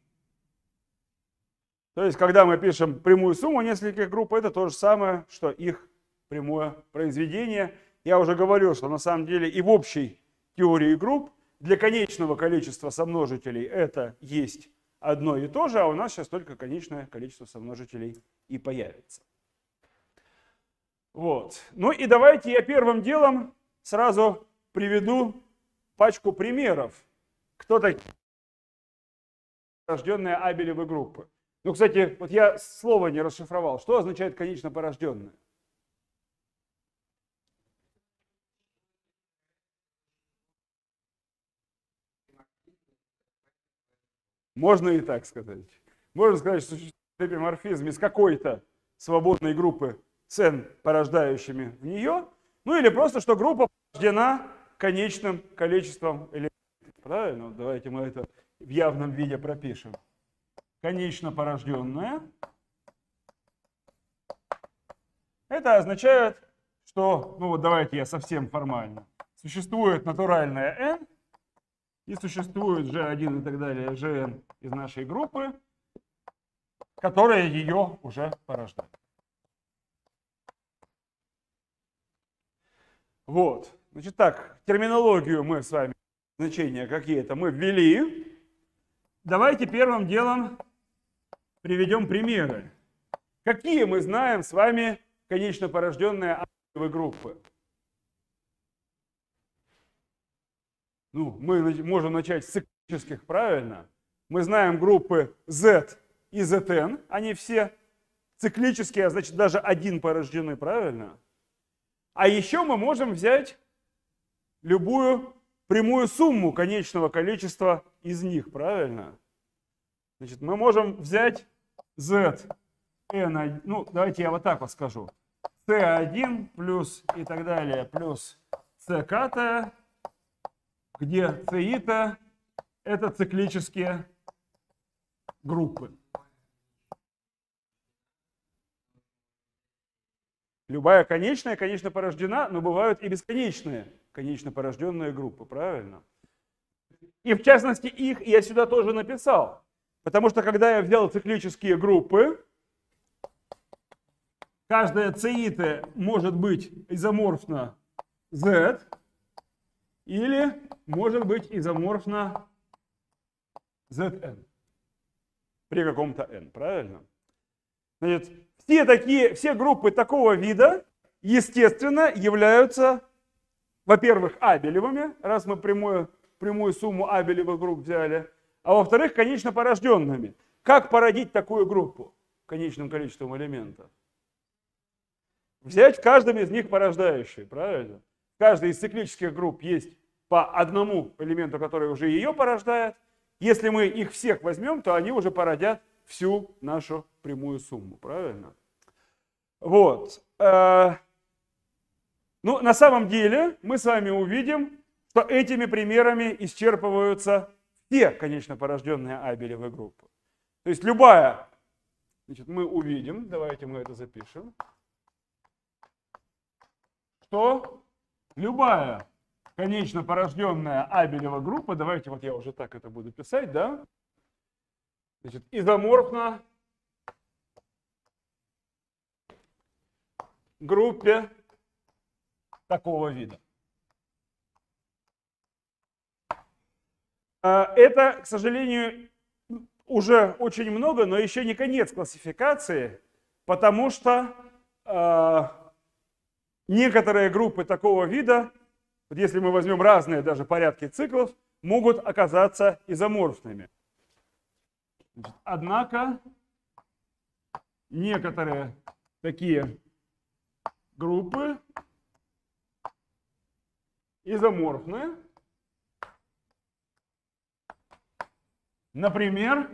То есть, когда мы пишем прямую сумму нескольких групп, это то же самое, что их прямое произведение. Я уже говорил, что на самом деле и в общей теории групп для конечного количества сомножителей это есть одно и то же, а у нас сейчас только конечное количество сомножителей и появится. Вот. Ну и давайте я первым делом сразу приведу пачку примеров. Кто такие порожденные Абелевы группы? Ну, кстати, вот я слово не расшифровал. Что означает конечно порожденное? Можно и так сказать. Можно сказать, что существует эпиморфизм из какой-то свободной группы цен, порождающими в нее, ну или просто, что группа порождена конечным количеством элементов. Правильно? Давайте мы это в явном виде пропишем. Конечно порожденная. Это означает, что, ну вот давайте я совсем формально, существует натуральная n, и существует G1 и так далее, Gn из нашей группы, которая ее уже порождает. Вот. Значит так, терминологию мы с вами, значения какие-то мы ввели. Давайте первым делом приведем примеры. Какие мы знаем с вами конечно порожденные группы? Ну, мы можем начать с циклических, правильно? Мы знаем группы Z и ZN, они все циклические, а значит даже один порождены, правильно? А еще мы можем взять любую прямую сумму конечного количества из них, правильно? Значит, мы можем взять z, n, ну, давайте я вот так вот скажу. c1 плюс и так далее, плюс ck где циита – это циклические группы. Любая конечная, конечно, порождена, но бывают и бесконечные конечно порожденные группы, правильно? И в частности их я сюда тоже написал. Потому что когда я взял циклические группы, каждая циита может быть изоморфна Z, или может быть изоморфно zn при каком-то n, правильно? Значит, все такие, все группы такого вида, естественно, являются, во-первых, абелевыми, раз мы прямую, прямую сумму абелевых групп взяли, а во-вторых, конечно, порожденными. Как породить такую группу конечным количеством элементов? Взять в каждом из них порождающие, правильно? В каждой из циклических групп есть по одному элементу, который уже ее порождает. Если мы их всех возьмем, то они уже породят всю нашу прямую сумму, правильно? Вот. Э, ну, на самом деле, мы с вами увидим, что этими примерами исчерпываются все, конечно, порожденные Абелевы группы. То есть любая, значит, мы увидим, давайте мы это запишем, что любая конечно порожденная Абелева группа, давайте вот я уже так это буду писать, да? Значит, изоморфна группе такого вида. А, это, к сожалению, уже очень много, но еще не конец классификации, потому что э, некоторые группы такого вида вот если мы возьмем разные даже порядки циклов, могут оказаться изоморфными. Однако некоторые такие группы изоморфны. Например,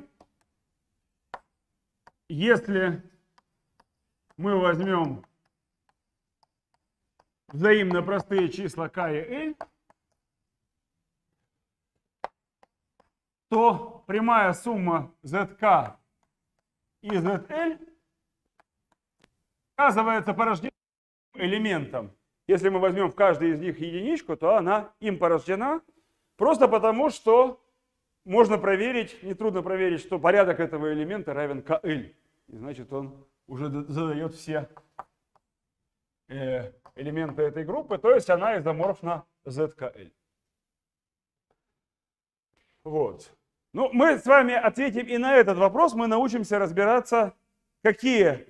если мы возьмем взаимно простые числа k и l, то прямая сумма zk и zl оказывается порождена элементом. Если мы возьмем в каждой из них единичку, то она им порождена просто потому, что можно проверить, нетрудно проверить, что порядок этого элемента равен KL. И значит, он уже задает все э, элементы этой группы, то есть она изоморфна ZKL. Вот. Ну, мы с вами ответим и на этот вопрос. Мы научимся разбираться, какие,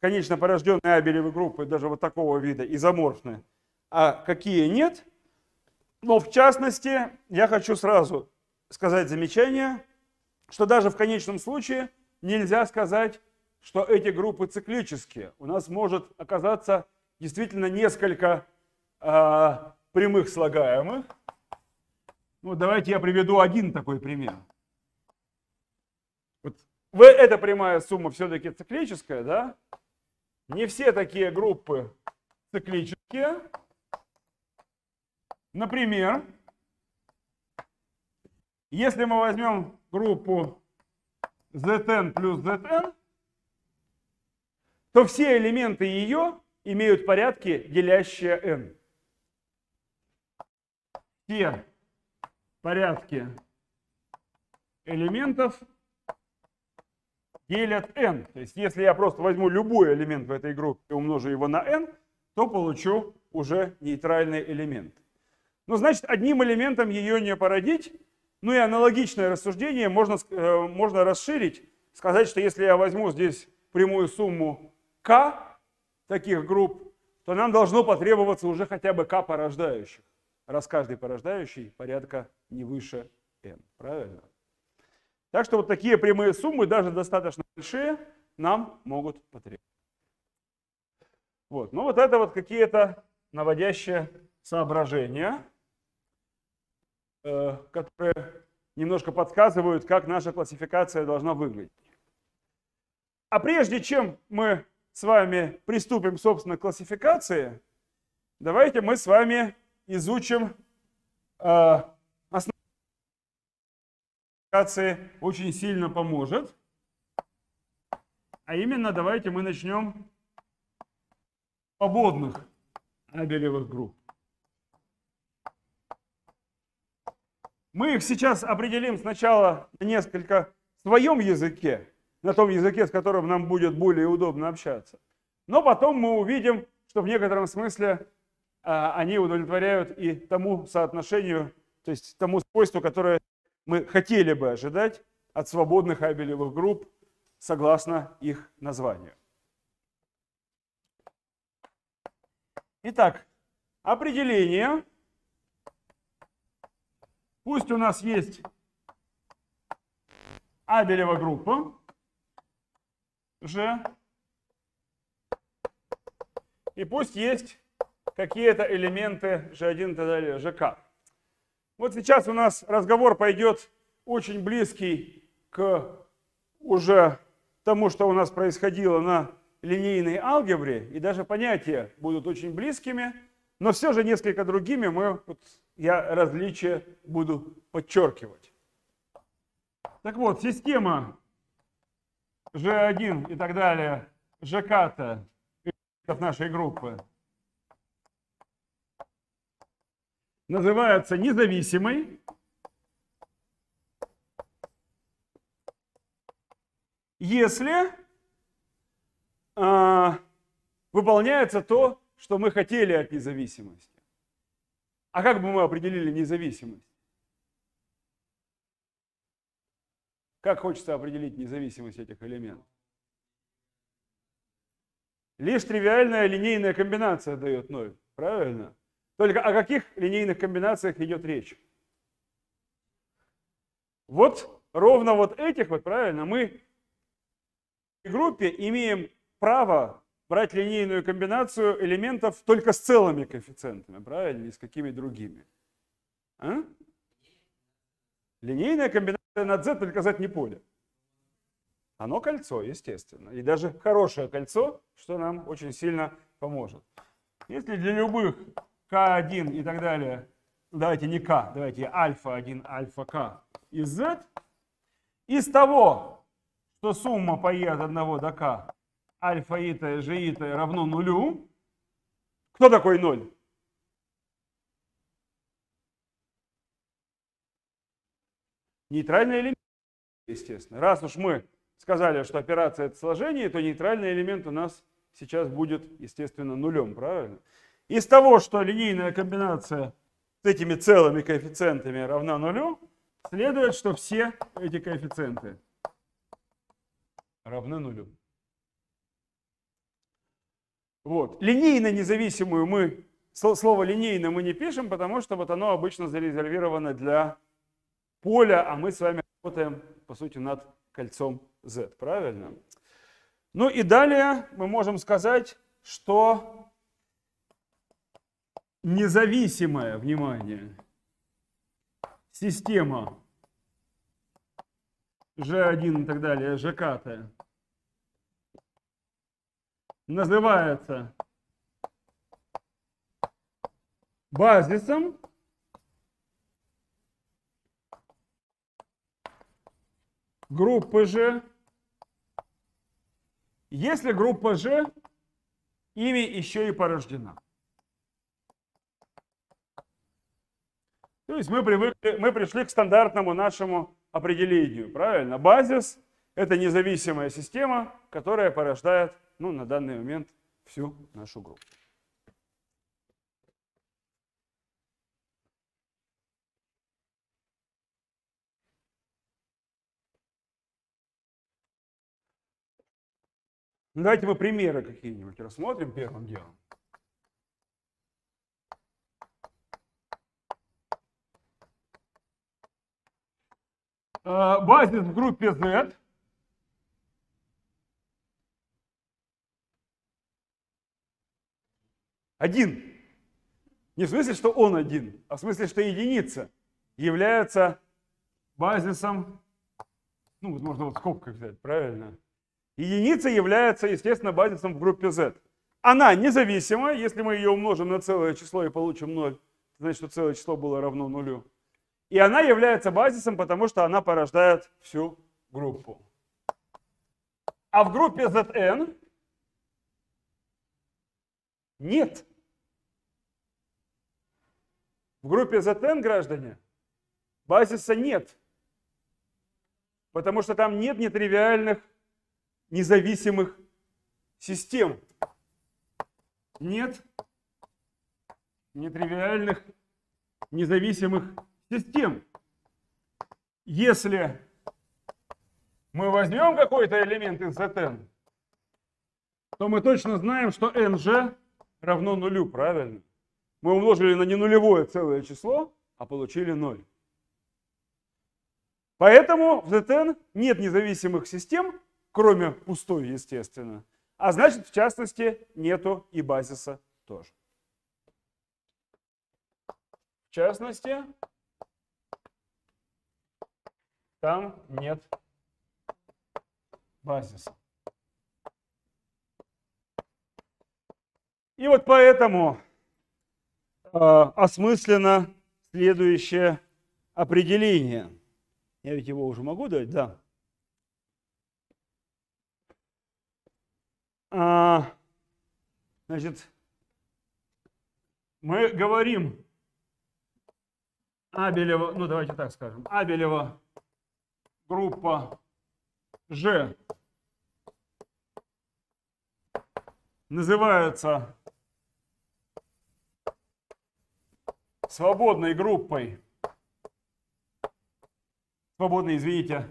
конечно, порожденные абелевые группы, даже вот такого вида, изоморфны, а какие нет. Но в частности, я хочу сразу сказать замечание, что даже в конечном случае нельзя сказать, что эти группы циклические. У нас может оказаться действительно несколько э, прямых слагаемых. Ну, давайте я приведу один такой пример. Вот эта прямая сумма все-таки циклическая, да? Не все такие группы циклические. Например, если мы возьмем группу zn плюс zn, то все элементы ее имеют порядки, делящие n. Все порядки элементов делят n. То есть если я просто возьму любой элемент в этой группе и умножу его на n, то получу уже нейтральный элемент. Ну, значит, одним элементом ее не породить. Ну и аналогичное рассуждение можно, э, можно расширить, сказать, что если я возьму здесь прямую сумму k, таких групп, то нам должно потребоваться уже хотя бы k порождающих, раз каждый порождающий порядка не выше n. Правильно? Так что вот такие прямые суммы, даже достаточно большие, нам могут потребоваться. Вот. Ну вот это вот какие-то наводящие соображения, э, которые немножко подсказывают, как наша классификация должна выглядеть. А прежде чем мы с вами приступим, собственно, к классификации, давайте мы с вами изучим э, классификации очень сильно поможет. А именно, давайте мы начнем свободных абелевых групп. Мы их сейчас определим сначала несколько в своем языке, на том языке, с которым нам будет более удобно общаться. Но потом мы увидим, что в некотором смысле а, они удовлетворяют и тому соотношению, то есть тому свойству, которое мы хотели бы ожидать от свободных абелевых групп согласно их названию. Итак, определение. Пусть у нас есть абелева группа, G. И пусть есть какие-то элементы G1 и так далее, GK. Вот сейчас у нас разговор пойдет очень близкий к уже тому, что у нас происходило на линейной алгебре, и даже понятия будут очень близкими, но все же несколько другими мы, вот, я различия буду подчеркивать. Так вот, система G1 и так далее, ЖКТ от нашей группы, называется независимой, Если э, выполняется то, что мы хотели от независимости. А как бы мы определили независимость? Как хочется определить независимость этих элементов? Лишь тривиальная линейная комбинация дает ноль, правильно? Только о каких линейных комбинациях идет речь? Вот ровно вот этих, вот правильно, мы в группе имеем право брать линейную комбинацию элементов только с целыми коэффициентами, правильно, и с какими другими. А? Линейная комбинация на z только приказать не поле. Оно кольцо, естественно. И даже хорошее кольцо, что нам очень сильно поможет. Если для любых k1 и так далее, давайте не k, давайте альфа-1, альфа k из z, из того, что сумма по e от 1 до k альфа и же и равно нулю, кто такой ноль? нейтральный элемент, естественно. Раз уж мы сказали, что операция это сложение, то нейтральный элемент у нас сейчас будет, естественно, нулем, правильно? Из того, что линейная комбинация с этими целыми коэффициентами равна нулю, следует, что все эти коэффициенты равны нулю. Вот. Линейно независимую мы, слово линейно мы не пишем, потому что вот оно обычно зарезервировано для поля, а мы с вами работаем, по сути, над кольцом Z, правильно? Ну и далее мы можем сказать, что независимое, внимание, система G1 и так далее, ЖКТ, называется базисом группы G, если группа G ими еще и порождена. То есть мы, привыкли, мы пришли к стандартному нашему определению, правильно? Базис – это независимая система, которая порождает ну, на данный момент всю нашу группу. Ну, давайте мы примеры какие-нибудь рассмотрим первым делом. А, базис в группе Z. Один. Не в смысле, что он один, а в смысле, что единица является базисом, ну, вот можно вот скобкой взять, правильно? Единица является, естественно, базисом в группе Z. Она независима, если мы ее умножим на целое число и получим 0, значит, что целое число было равно нулю. И она является базисом, потому что она порождает всю группу. А в группе Zn нет. В группе Zn, граждане, базиса нет. Потому что там нет нетривиальных независимых систем. Нет нетривиальных независимых систем. Если мы возьмем какой-то элемент из Zn, то мы точно знаем, что nj равно нулю, правильно? Мы умножили на ненулевое целое число, а получили 0. Поэтому в Zn нет независимых систем, кроме пустой, естественно. А значит, в частности, нету и базиса тоже. В частности, там нет базиса. И вот поэтому э, а, осмысленно следующее определение. Я ведь его уже могу дать, да. А, значит, мы говорим Абелева, ну давайте так скажем, Абелева группа G называется свободной группой, свободной, извините,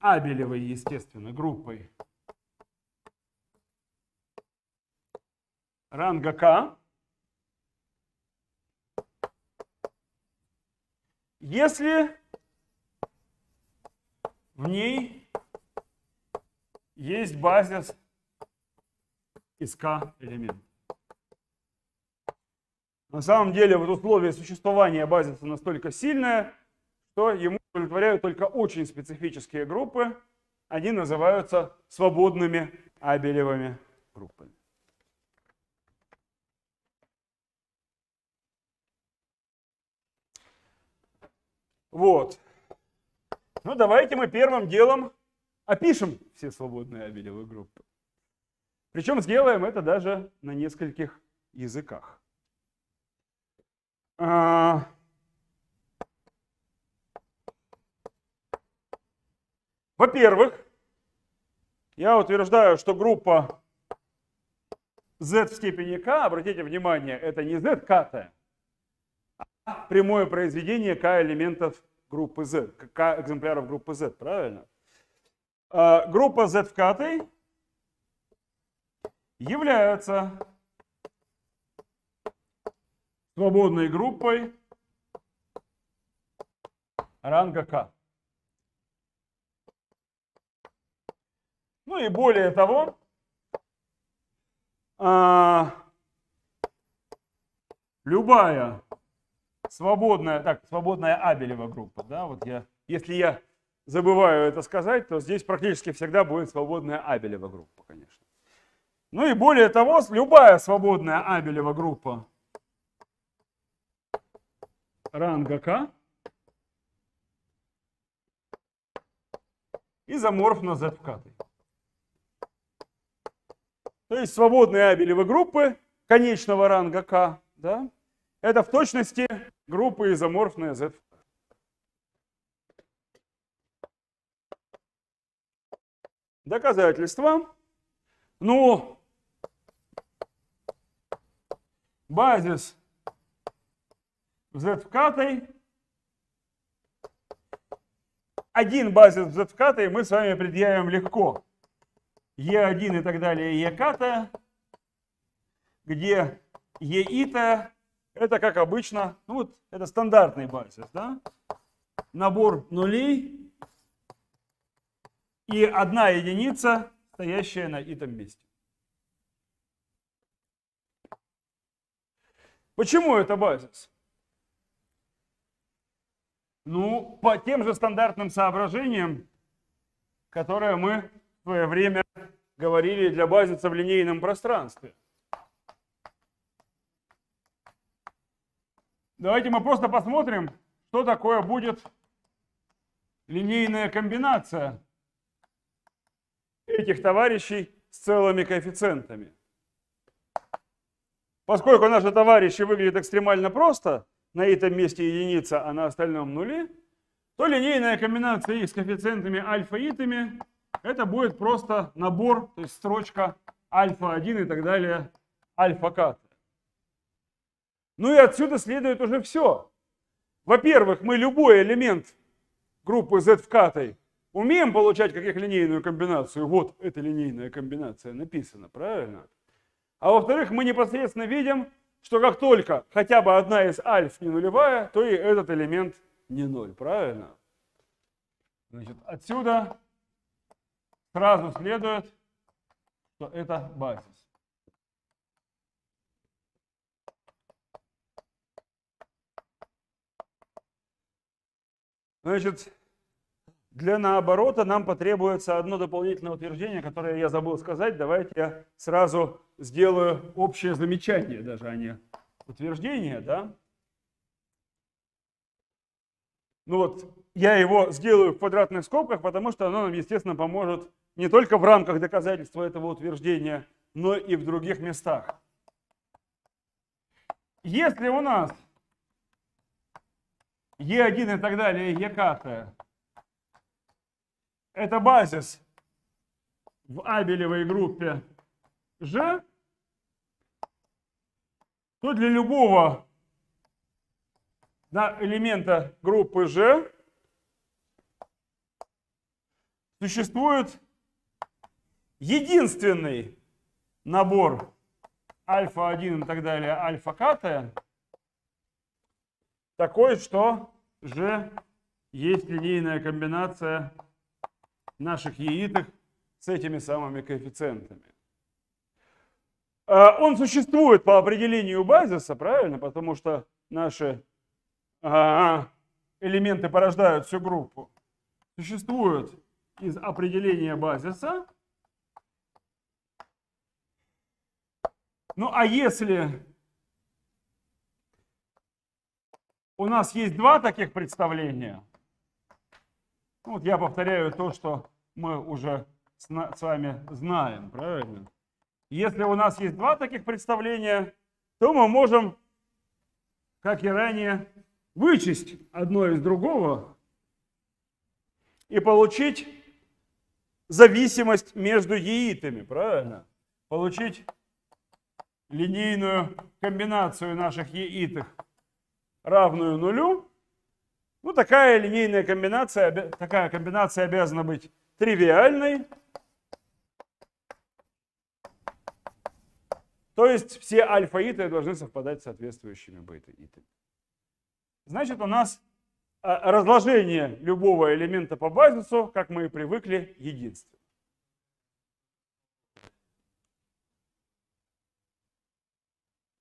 Абелевой, естественно, группой ранга К. Если в ней есть базис из К элементов На самом деле вот условие существования базиса настолько сильное, что ему удовлетворяют только очень специфические группы. Они называются свободными абелевыми группами. Вот. Ну, давайте мы первым делом опишем все свободные абелевые группы. Причем сделаем это даже на нескольких языках. А... Во-первых, я утверждаю, что группа z в степени k, обратите внимание, это не z k, прямое произведение k элементов группы Z, k экземпляров группы Z, правильно? А, группа Z в КТ является свободной группой ранга k. Ну и более того, а, любая свободная, так, свободная Абелева группа, да, вот я, если я забываю это сказать, то здесь практически всегда будет свободная Абелева группа, конечно. Ну и более того, любая свободная Абелева группа ранга К изоморфна Z в катой. То есть свободные Абелевы группы конечного ранга К, да, это в точности группы изоморфные Z. доказательства, Ну, базис Z вкатой. Один базис Z вкатой мы с вами предъявим легко. Е1 и так далее, Е ката, где Е ита это, как обычно, ну вот это стандартный базис, да? Набор нулей и одна единица, стоящая на этом месте. Почему это базис? Ну, по тем же стандартным соображениям, которые мы в свое время говорили для базиса в линейном пространстве. Давайте мы просто посмотрим, что такое будет линейная комбинация этих товарищей с целыми коэффициентами. Поскольку наши товарищи выглядят экстремально просто, на этом месте единица, а на остальном нули, то линейная комбинация их с коэффициентами альфа-итами это будет просто набор, то есть строчка альфа-1 и так далее альфа-кат. Ну и отсюда следует уже все. Во-первых, мы любой элемент группы Z в вкатой умеем получать как их линейную комбинацию. Вот эта линейная комбинация написана, правильно? А во-вторых, мы непосредственно видим, что как только хотя бы одна из альф не нулевая, то и этот элемент не ноль, правильно? Значит, отсюда сразу следует, что это базис. Значит, для наоборота нам потребуется одно дополнительное утверждение, которое я забыл сказать. Давайте я сразу сделаю общее замечание, даже а не утверждение, да? Ну вот, я его сделаю в квадратных скобках, потому что оно нам, естественно, поможет не только в рамках доказательства этого утверждения, но и в других местах. Если у нас Е1 и так далее, Екатая. Это базис в абелевой группе G, то для любого да, элемента группы G существует единственный набор альфа-1 и так далее, альфа-катая, такой, что же есть линейная комбинация наших яитых с этими самыми коэффициентами. А, он существует по определению базиса, правильно? Потому что наши а, элементы порождают всю группу. Существует из определения базиса. Ну а если у нас есть два таких представления. Ну, вот я повторяю то, что мы уже с вами знаем, правильно? Если у нас есть два таких представления, то мы можем, как и ранее, вычесть одно из другого и получить зависимость между яитами, правильно? Получить линейную комбинацию наших яиток равную нулю, ну, такая линейная комбинация, такая комбинация обязана быть тривиальной. То есть все альфа иты должны совпадать с соответствующими бета итами. Значит, у нас а, разложение любого элемента по базису, как мы и привыкли, единственно.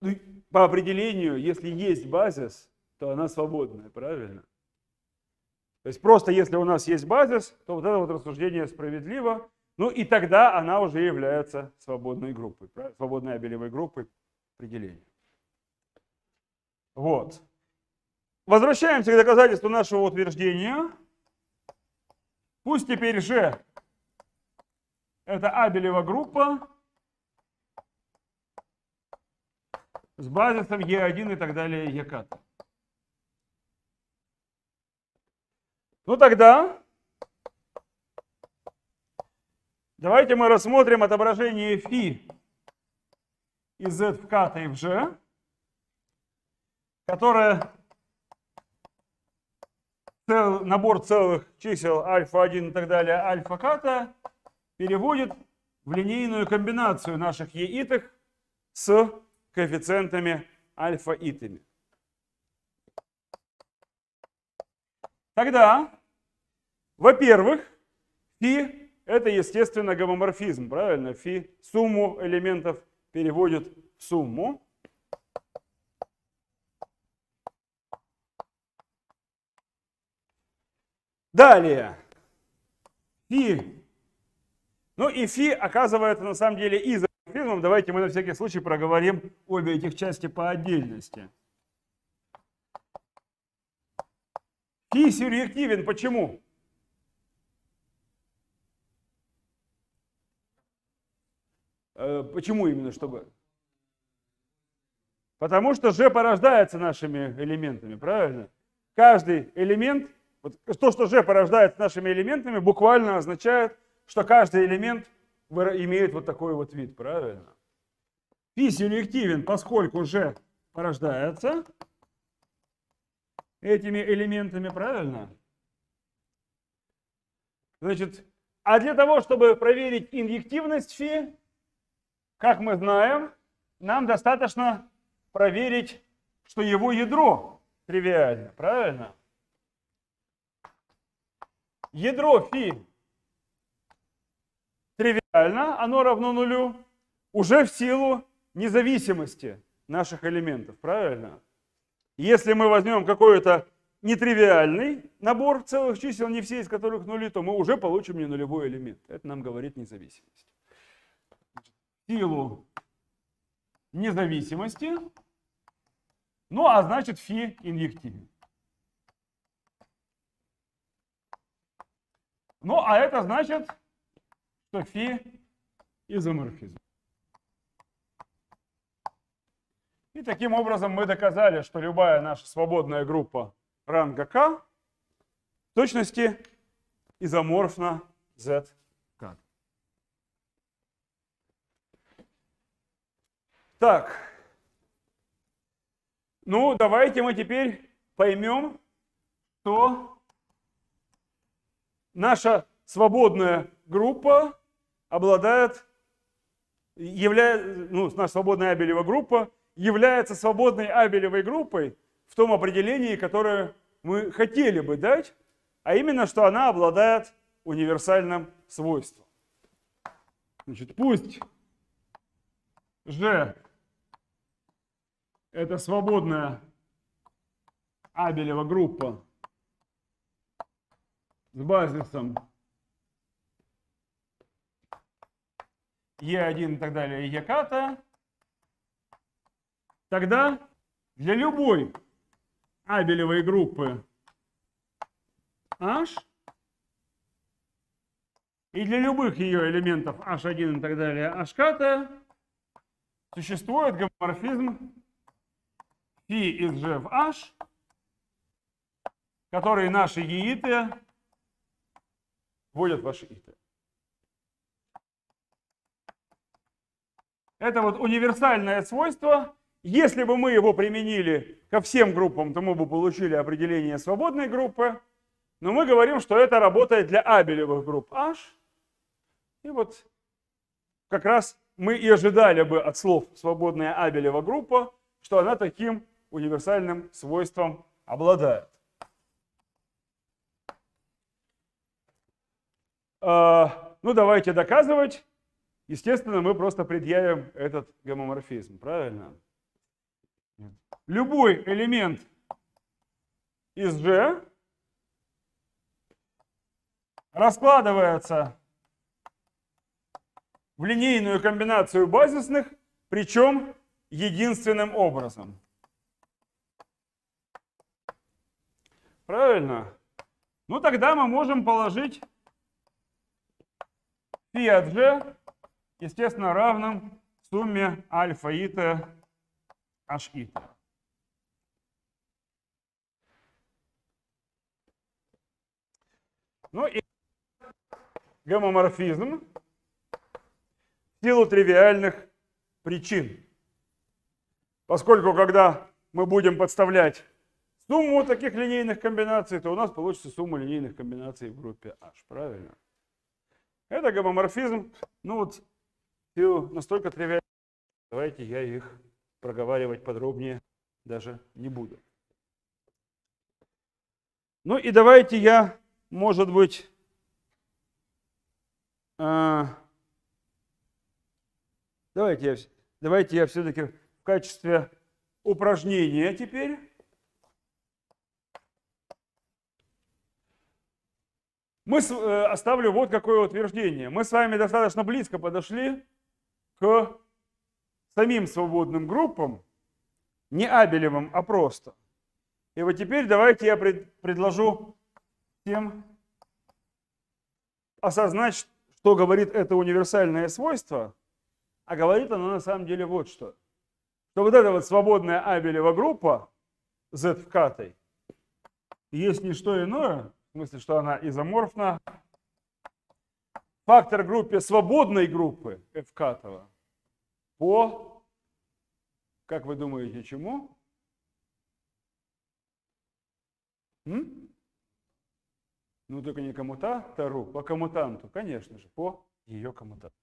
Ну по определению, если есть базис, то она свободная, правильно? То есть просто если у нас есть базис, то вот это вот рассуждение справедливо, ну и тогда она уже является свободной группой, правильно? свободной абелевой группой определения. Вот. Возвращаемся к доказательству нашего утверждения. Пусть теперь же это Абелева группа с базисом Е1 и так далее ЕК. Ну тогда давайте мы рассмотрим отображение фи из z в k и в g, которое цел, набор целых чисел альфа-1 и так далее альфа-ката переводит в линейную комбинацию наших еитых с коэффициентами альфа-итами. Тогда, во-первых, фи – это, естественно, гомоморфизм, правильно? Фи – сумму элементов переводит в сумму. Далее. Фи. Ну и фи оказывается на самом деле изоморфизмом. Давайте мы на всякий случай проговорим обе этих части по отдельности. И субъективен почему? Э, почему именно чтобы? Потому что же порождается нашими элементами, правильно? Каждый элемент, вот то, что же порождается нашими элементами, буквально означает, что каждый элемент имеет вот такой вот вид, правильно? Пи субъективен, поскольку же порождается, этими элементами, правильно? Значит, а для того, чтобы проверить инъективность фи, как мы знаем, нам достаточно проверить, что его ядро тривиально, правильно? Ядро фи тривиально, оно равно нулю, уже в силу независимости наших элементов, правильно? Если мы возьмем какой-то нетривиальный набор целых чисел, не все из которых нули, то мы уже получим не нулевой элемент. Это нам говорит независимость. Силу независимости, ну а значит фи инъективен. Ну а это значит, что фи изоморфизм. И таким образом мы доказали, что любая наша свободная группа ранга К в точности изоморфна Z K. Так, ну давайте мы теперь поймем, что наша свободная группа обладает, является, ну, наша свободная Абелева группа является свободной абелевой группой в том определении, которое мы хотели бы дать, а именно, что она обладает универсальным свойством. Значит, пусть G это свободная абелева группа с базисом Е1 и так далее, ек тогда для любой абелевой группы H и для любых ее элементов H1 и так далее Hk существует гомоморфизм фи из G в H, который наши гииты вводят ваши иты. Это вот универсальное свойство, если бы мы его применили ко всем группам, то мы бы получили определение свободной группы. Но мы говорим, что это работает для абелевых групп H. И вот как раз мы и ожидали бы от слов «свободная абелева группа», что она таким универсальным свойством обладает. А, ну, давайте доказывать. Естественно, мы просто предъявим этот гомоморфизм, правильно? любой элемент из G раскладывается в линейную комбинацию базисных, причем единственным образом. Правильно? Ну тогда мы можем положить фи от g, естественно, равным сумме альфа и t Аж и. Ну и гомоморфизм в силу тривиальных причин. Поскольку когда мы будем подставлять сумму таких линейных комбинаций, то у нас получится сумма линейных комбинаций в группе H. Правильно? Это гомоморфизм. Ну вот настолько тривиально. Давайте я их проговаривать подробнее даже не буду. Ну и давайте я, может быть, а, давайте я, давайте я все-таки в качестве упражнения теперь Мы с, э, оставлю вот какое утверждение. Мы с вами достаточно близко подошли к самим свободным группам, не Абелевым, а просто. И вот теперь давайте я пред, предложу всем осознать, что говорит это универсальное свойство, а говорит оно на самом деле вот что. Что вот эта вот свободная Абелева группа Z в вкатой есть не что иное, в смысле, что она изоморфна, фактор группе свободной группы F катова – по, как вы думаете, чему? М? Ну, только не коммута, тару, по коммутанту, конечно же, по ее коммутанту.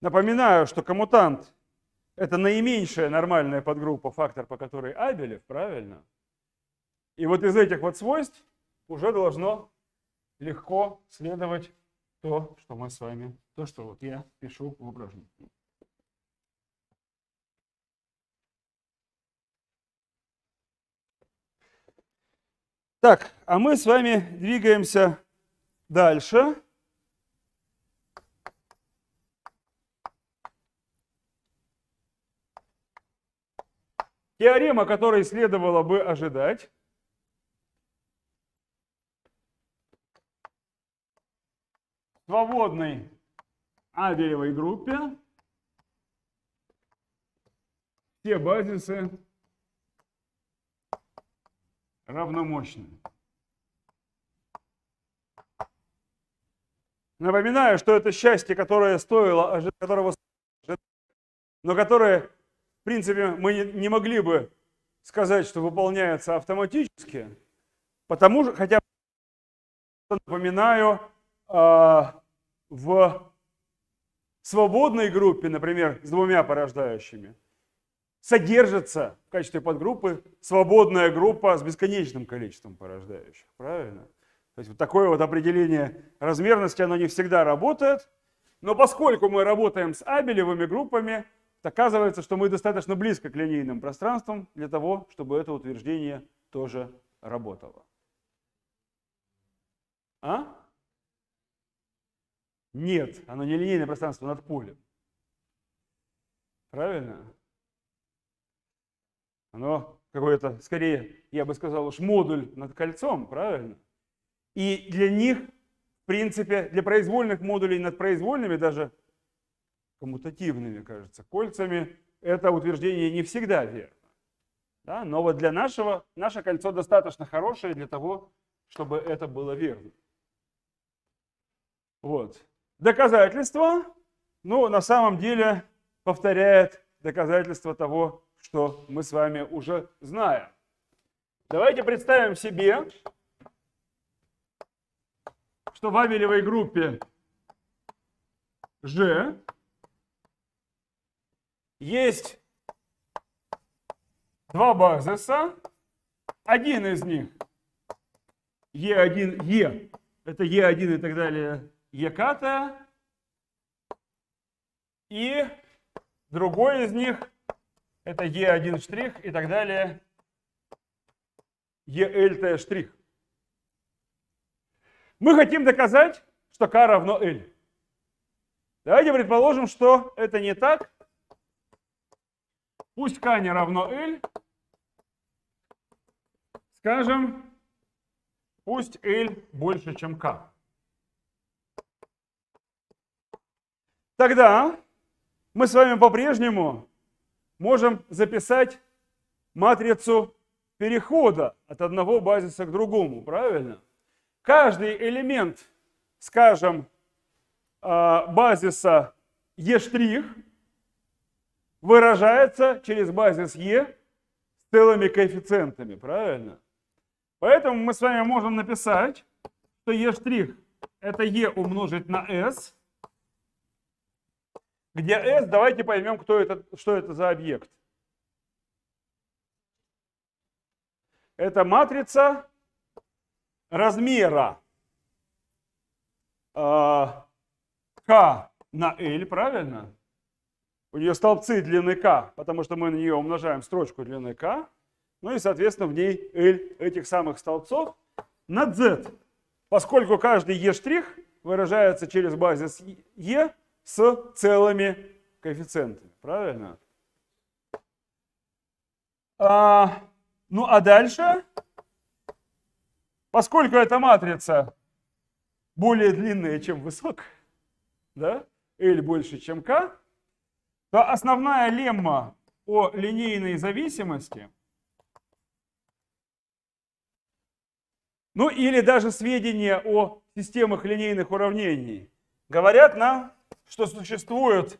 Напоминаю, что коммутант – это наименьшая нормальная подгруппа, фактор, по которой Абелев, правильно? И вот из этих вот свойств уже должно легко следовать то, что мы с вами, то, что вот я пишу в упражнении. Так, а мы с вами двигаемся дальше. Теорема, которой следовало бы ожидать. свободной абелевой группе все базисы равномощны. Напоминаю, что это счастье, которое стоило, которого, но которое, в принципе, мы не могли бы сказать, что выполняется автоматически, потому что, хотя, напоминаю, а, в свободной группе, например, с двумя порождающими, содержится в качестве подгруппы свободная группа с бесконечным количеством порождающих. Правильно? То есть вот такое вот определение размерности, оно не всегда работает. Но поскольку мы работаем с абелевыми группами, оказывается, что мы достаточно близко к линейным пространствам для того, чтобы это утверждение тоже работало. А? Нет, оно не линейное пространство над полем. Правильно? Оно какое-то, скорее, я бы сказал уж, модуль над кольцом, правильно? И для них, в принципе, для произвольных модулей над произвольными, даже коммутативными, кажется, кольцами, это утверждение не всегда верно. Да? Но вот для нашего, наше кольцо достаточно хорошее для того, чтобы это было верно. Вот доказательство, ну, на самом деле повторяет доказательство того, что мы с вами уже знаем. Давайте представим себе, что в Авелевой группе G есть два базиса. Один из них E1, E, это E1 и так далее, Еката и другой из них это Е1 штрих и так далее ЕЛТ штрих. Мы хотим доказать, что К равно L. Давайте предположим, что это не так. Пусть К не равно L. Скажем, пусть L больше, чем К. Тогда мы с вами по-прежнему можем записать матрицу перехода от одного базиса к другому, правильно? Каждый элемент, скажем, а, базиса E' выражается через базис е с целыми коэффициентами, правильно? Поэтому мы с вами можем написать, что E' это е умножить на S где S, давайте поймем, кто это, что это за объект. Это матрица размера а, К на L, правильно? У нее столбцы длины К, потому что мы на нее умножаем строчку длины К. Ну и, соответственно, в ней L этих самых столбцов на Z. Поскольку каждый е-штрих e выражается через базис E, с целыми коэффициентами. Правильно? А, ну а дальше, поскольку эта матрица более длинная, чем высок, да, L больше, чем K, то основная лемма о линейной зависимости, ну или даже сведения о системах линейных уравнений, говорят нам что существует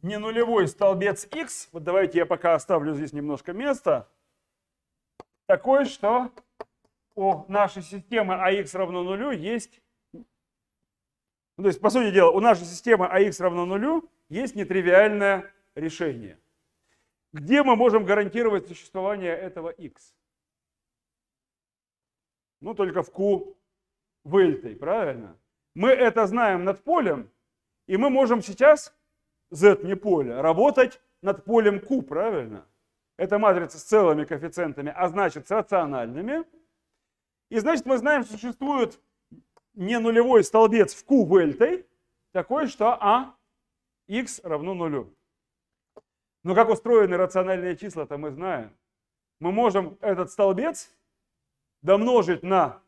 не нулевой столбец x, вот давайте я пока оставлю здесь немножко места, такой, что у нашей системы ax равно нулю есть, ну, то есть, по сути дела, у нашей системы ax равно нулю есть нетривиальное решение. Где мы можем гарантировать существование этого x? Ну, только в Q вельтой, правильно? Мы это знаем над полем, и мы можем сейчас, z не поле, работать над полем Q, правильно? Это матрица с целыми коэффициентами, а значит с рациональными. И значит мы знаем, что существует не нулевой столбец в Q дельтой, такой, что А x равно нулю. Но как устроены рациональные числа-то мы знаем. Мы можем этот столбец домножить на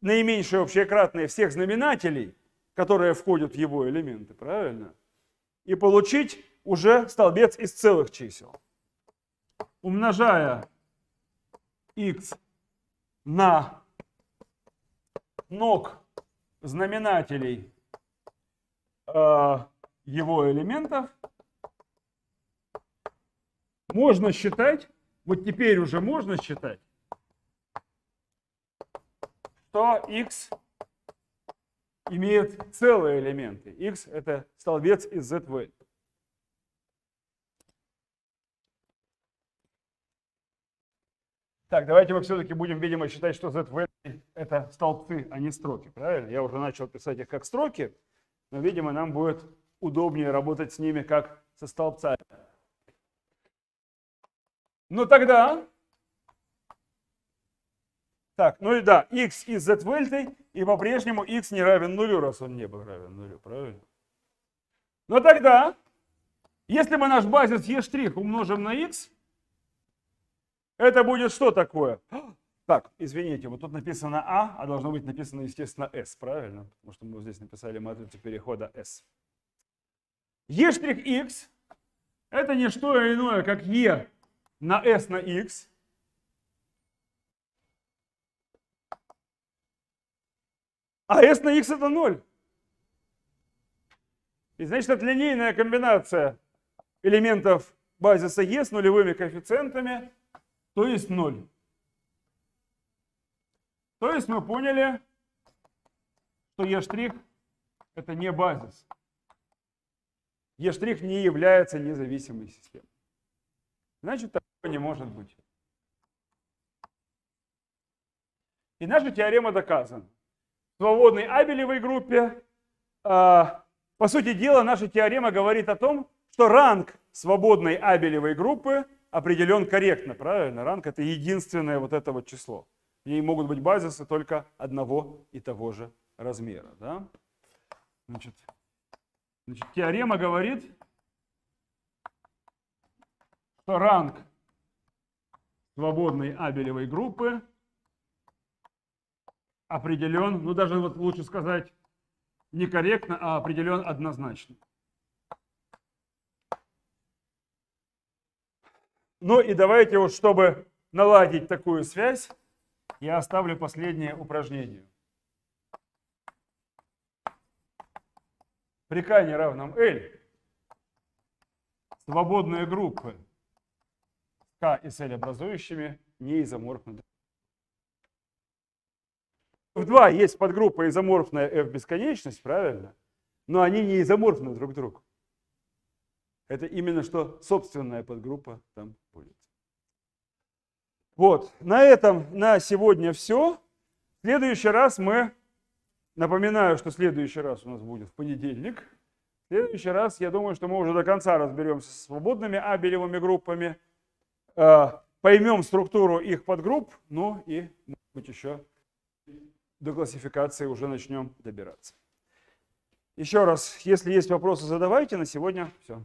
наименьшее общее кратное всех знаменателей – которые входят в его элементы, правильно? И получить уже столбец из целых чисел. Умножая x на ног знаменателей э, его элементов, можно считать, вот теперь уже можно считать, что x имеют целые элементы. X – это столбец из ZV. Так, давайте мы все-таки будем, видимо, считать, что ZV это столбцы, а не строки. Правильно? Я уже начал писать их как строки, но, видимо, нам будет удобнее работать с ними как со столбцами. Но ну тогда так, ну и да, x и z вельтой, и по-прежнему x не равен нулю, раз он не был равен нулю, правильно? Но ну тогда, если мы наш базис e' умножим на x, это будет что такое? Так, извините, вот тут написано А, а должно быть написано, естественно, S, правильно? Потому что мы здесь написали матрицу перехода S. E' x это не что иное, как E на S на X а s на x это 0. И значит, это линейная комбинация элементов базиса E с нулевыми коэффициентами, то есть 0. То есть мы поняли, что E' штрих это не базис. е e штрих не является независимой системой. Значит, такого не может быть. И наша теорема доказана свободной абелевой группе, а, по сути дела, наша теорема говорит о том, что ранг свободной абелевой группы определен корректно, правильно? Ранг – это единственное вот это вот число. В ней могут быть базисы только одного и того же размера. Да? Значит, значит, теорема говорит, что ранг свободной абелевой группы определен, ну даже вот лучше сказать некорректно, а определен однозначно. Ну и давайте вот, чтобы наладить такую связь, я оставлю последнее упражнение. При к не равном L свободные группы К и с образующими не изоморфны в 2 есть подгруппа изоморфная f бесконечность, правильно? Но они не изоморфны друг к другу. Это именно что собственная подгруппа там будет. Вот, на этом на сегодня все. В следующий раз мы, напоминаю, что следующий раз у нас будет в понедельник. В следующий раз, я думаю, что мы уже до конца разберемся с свободными абелевыми группами, э, поймем структуру их подгрупп, ну и, может быть, еще до классификации уже начнем добираться. Еще раз, если есть вопросы, задавайте. На сегодня все.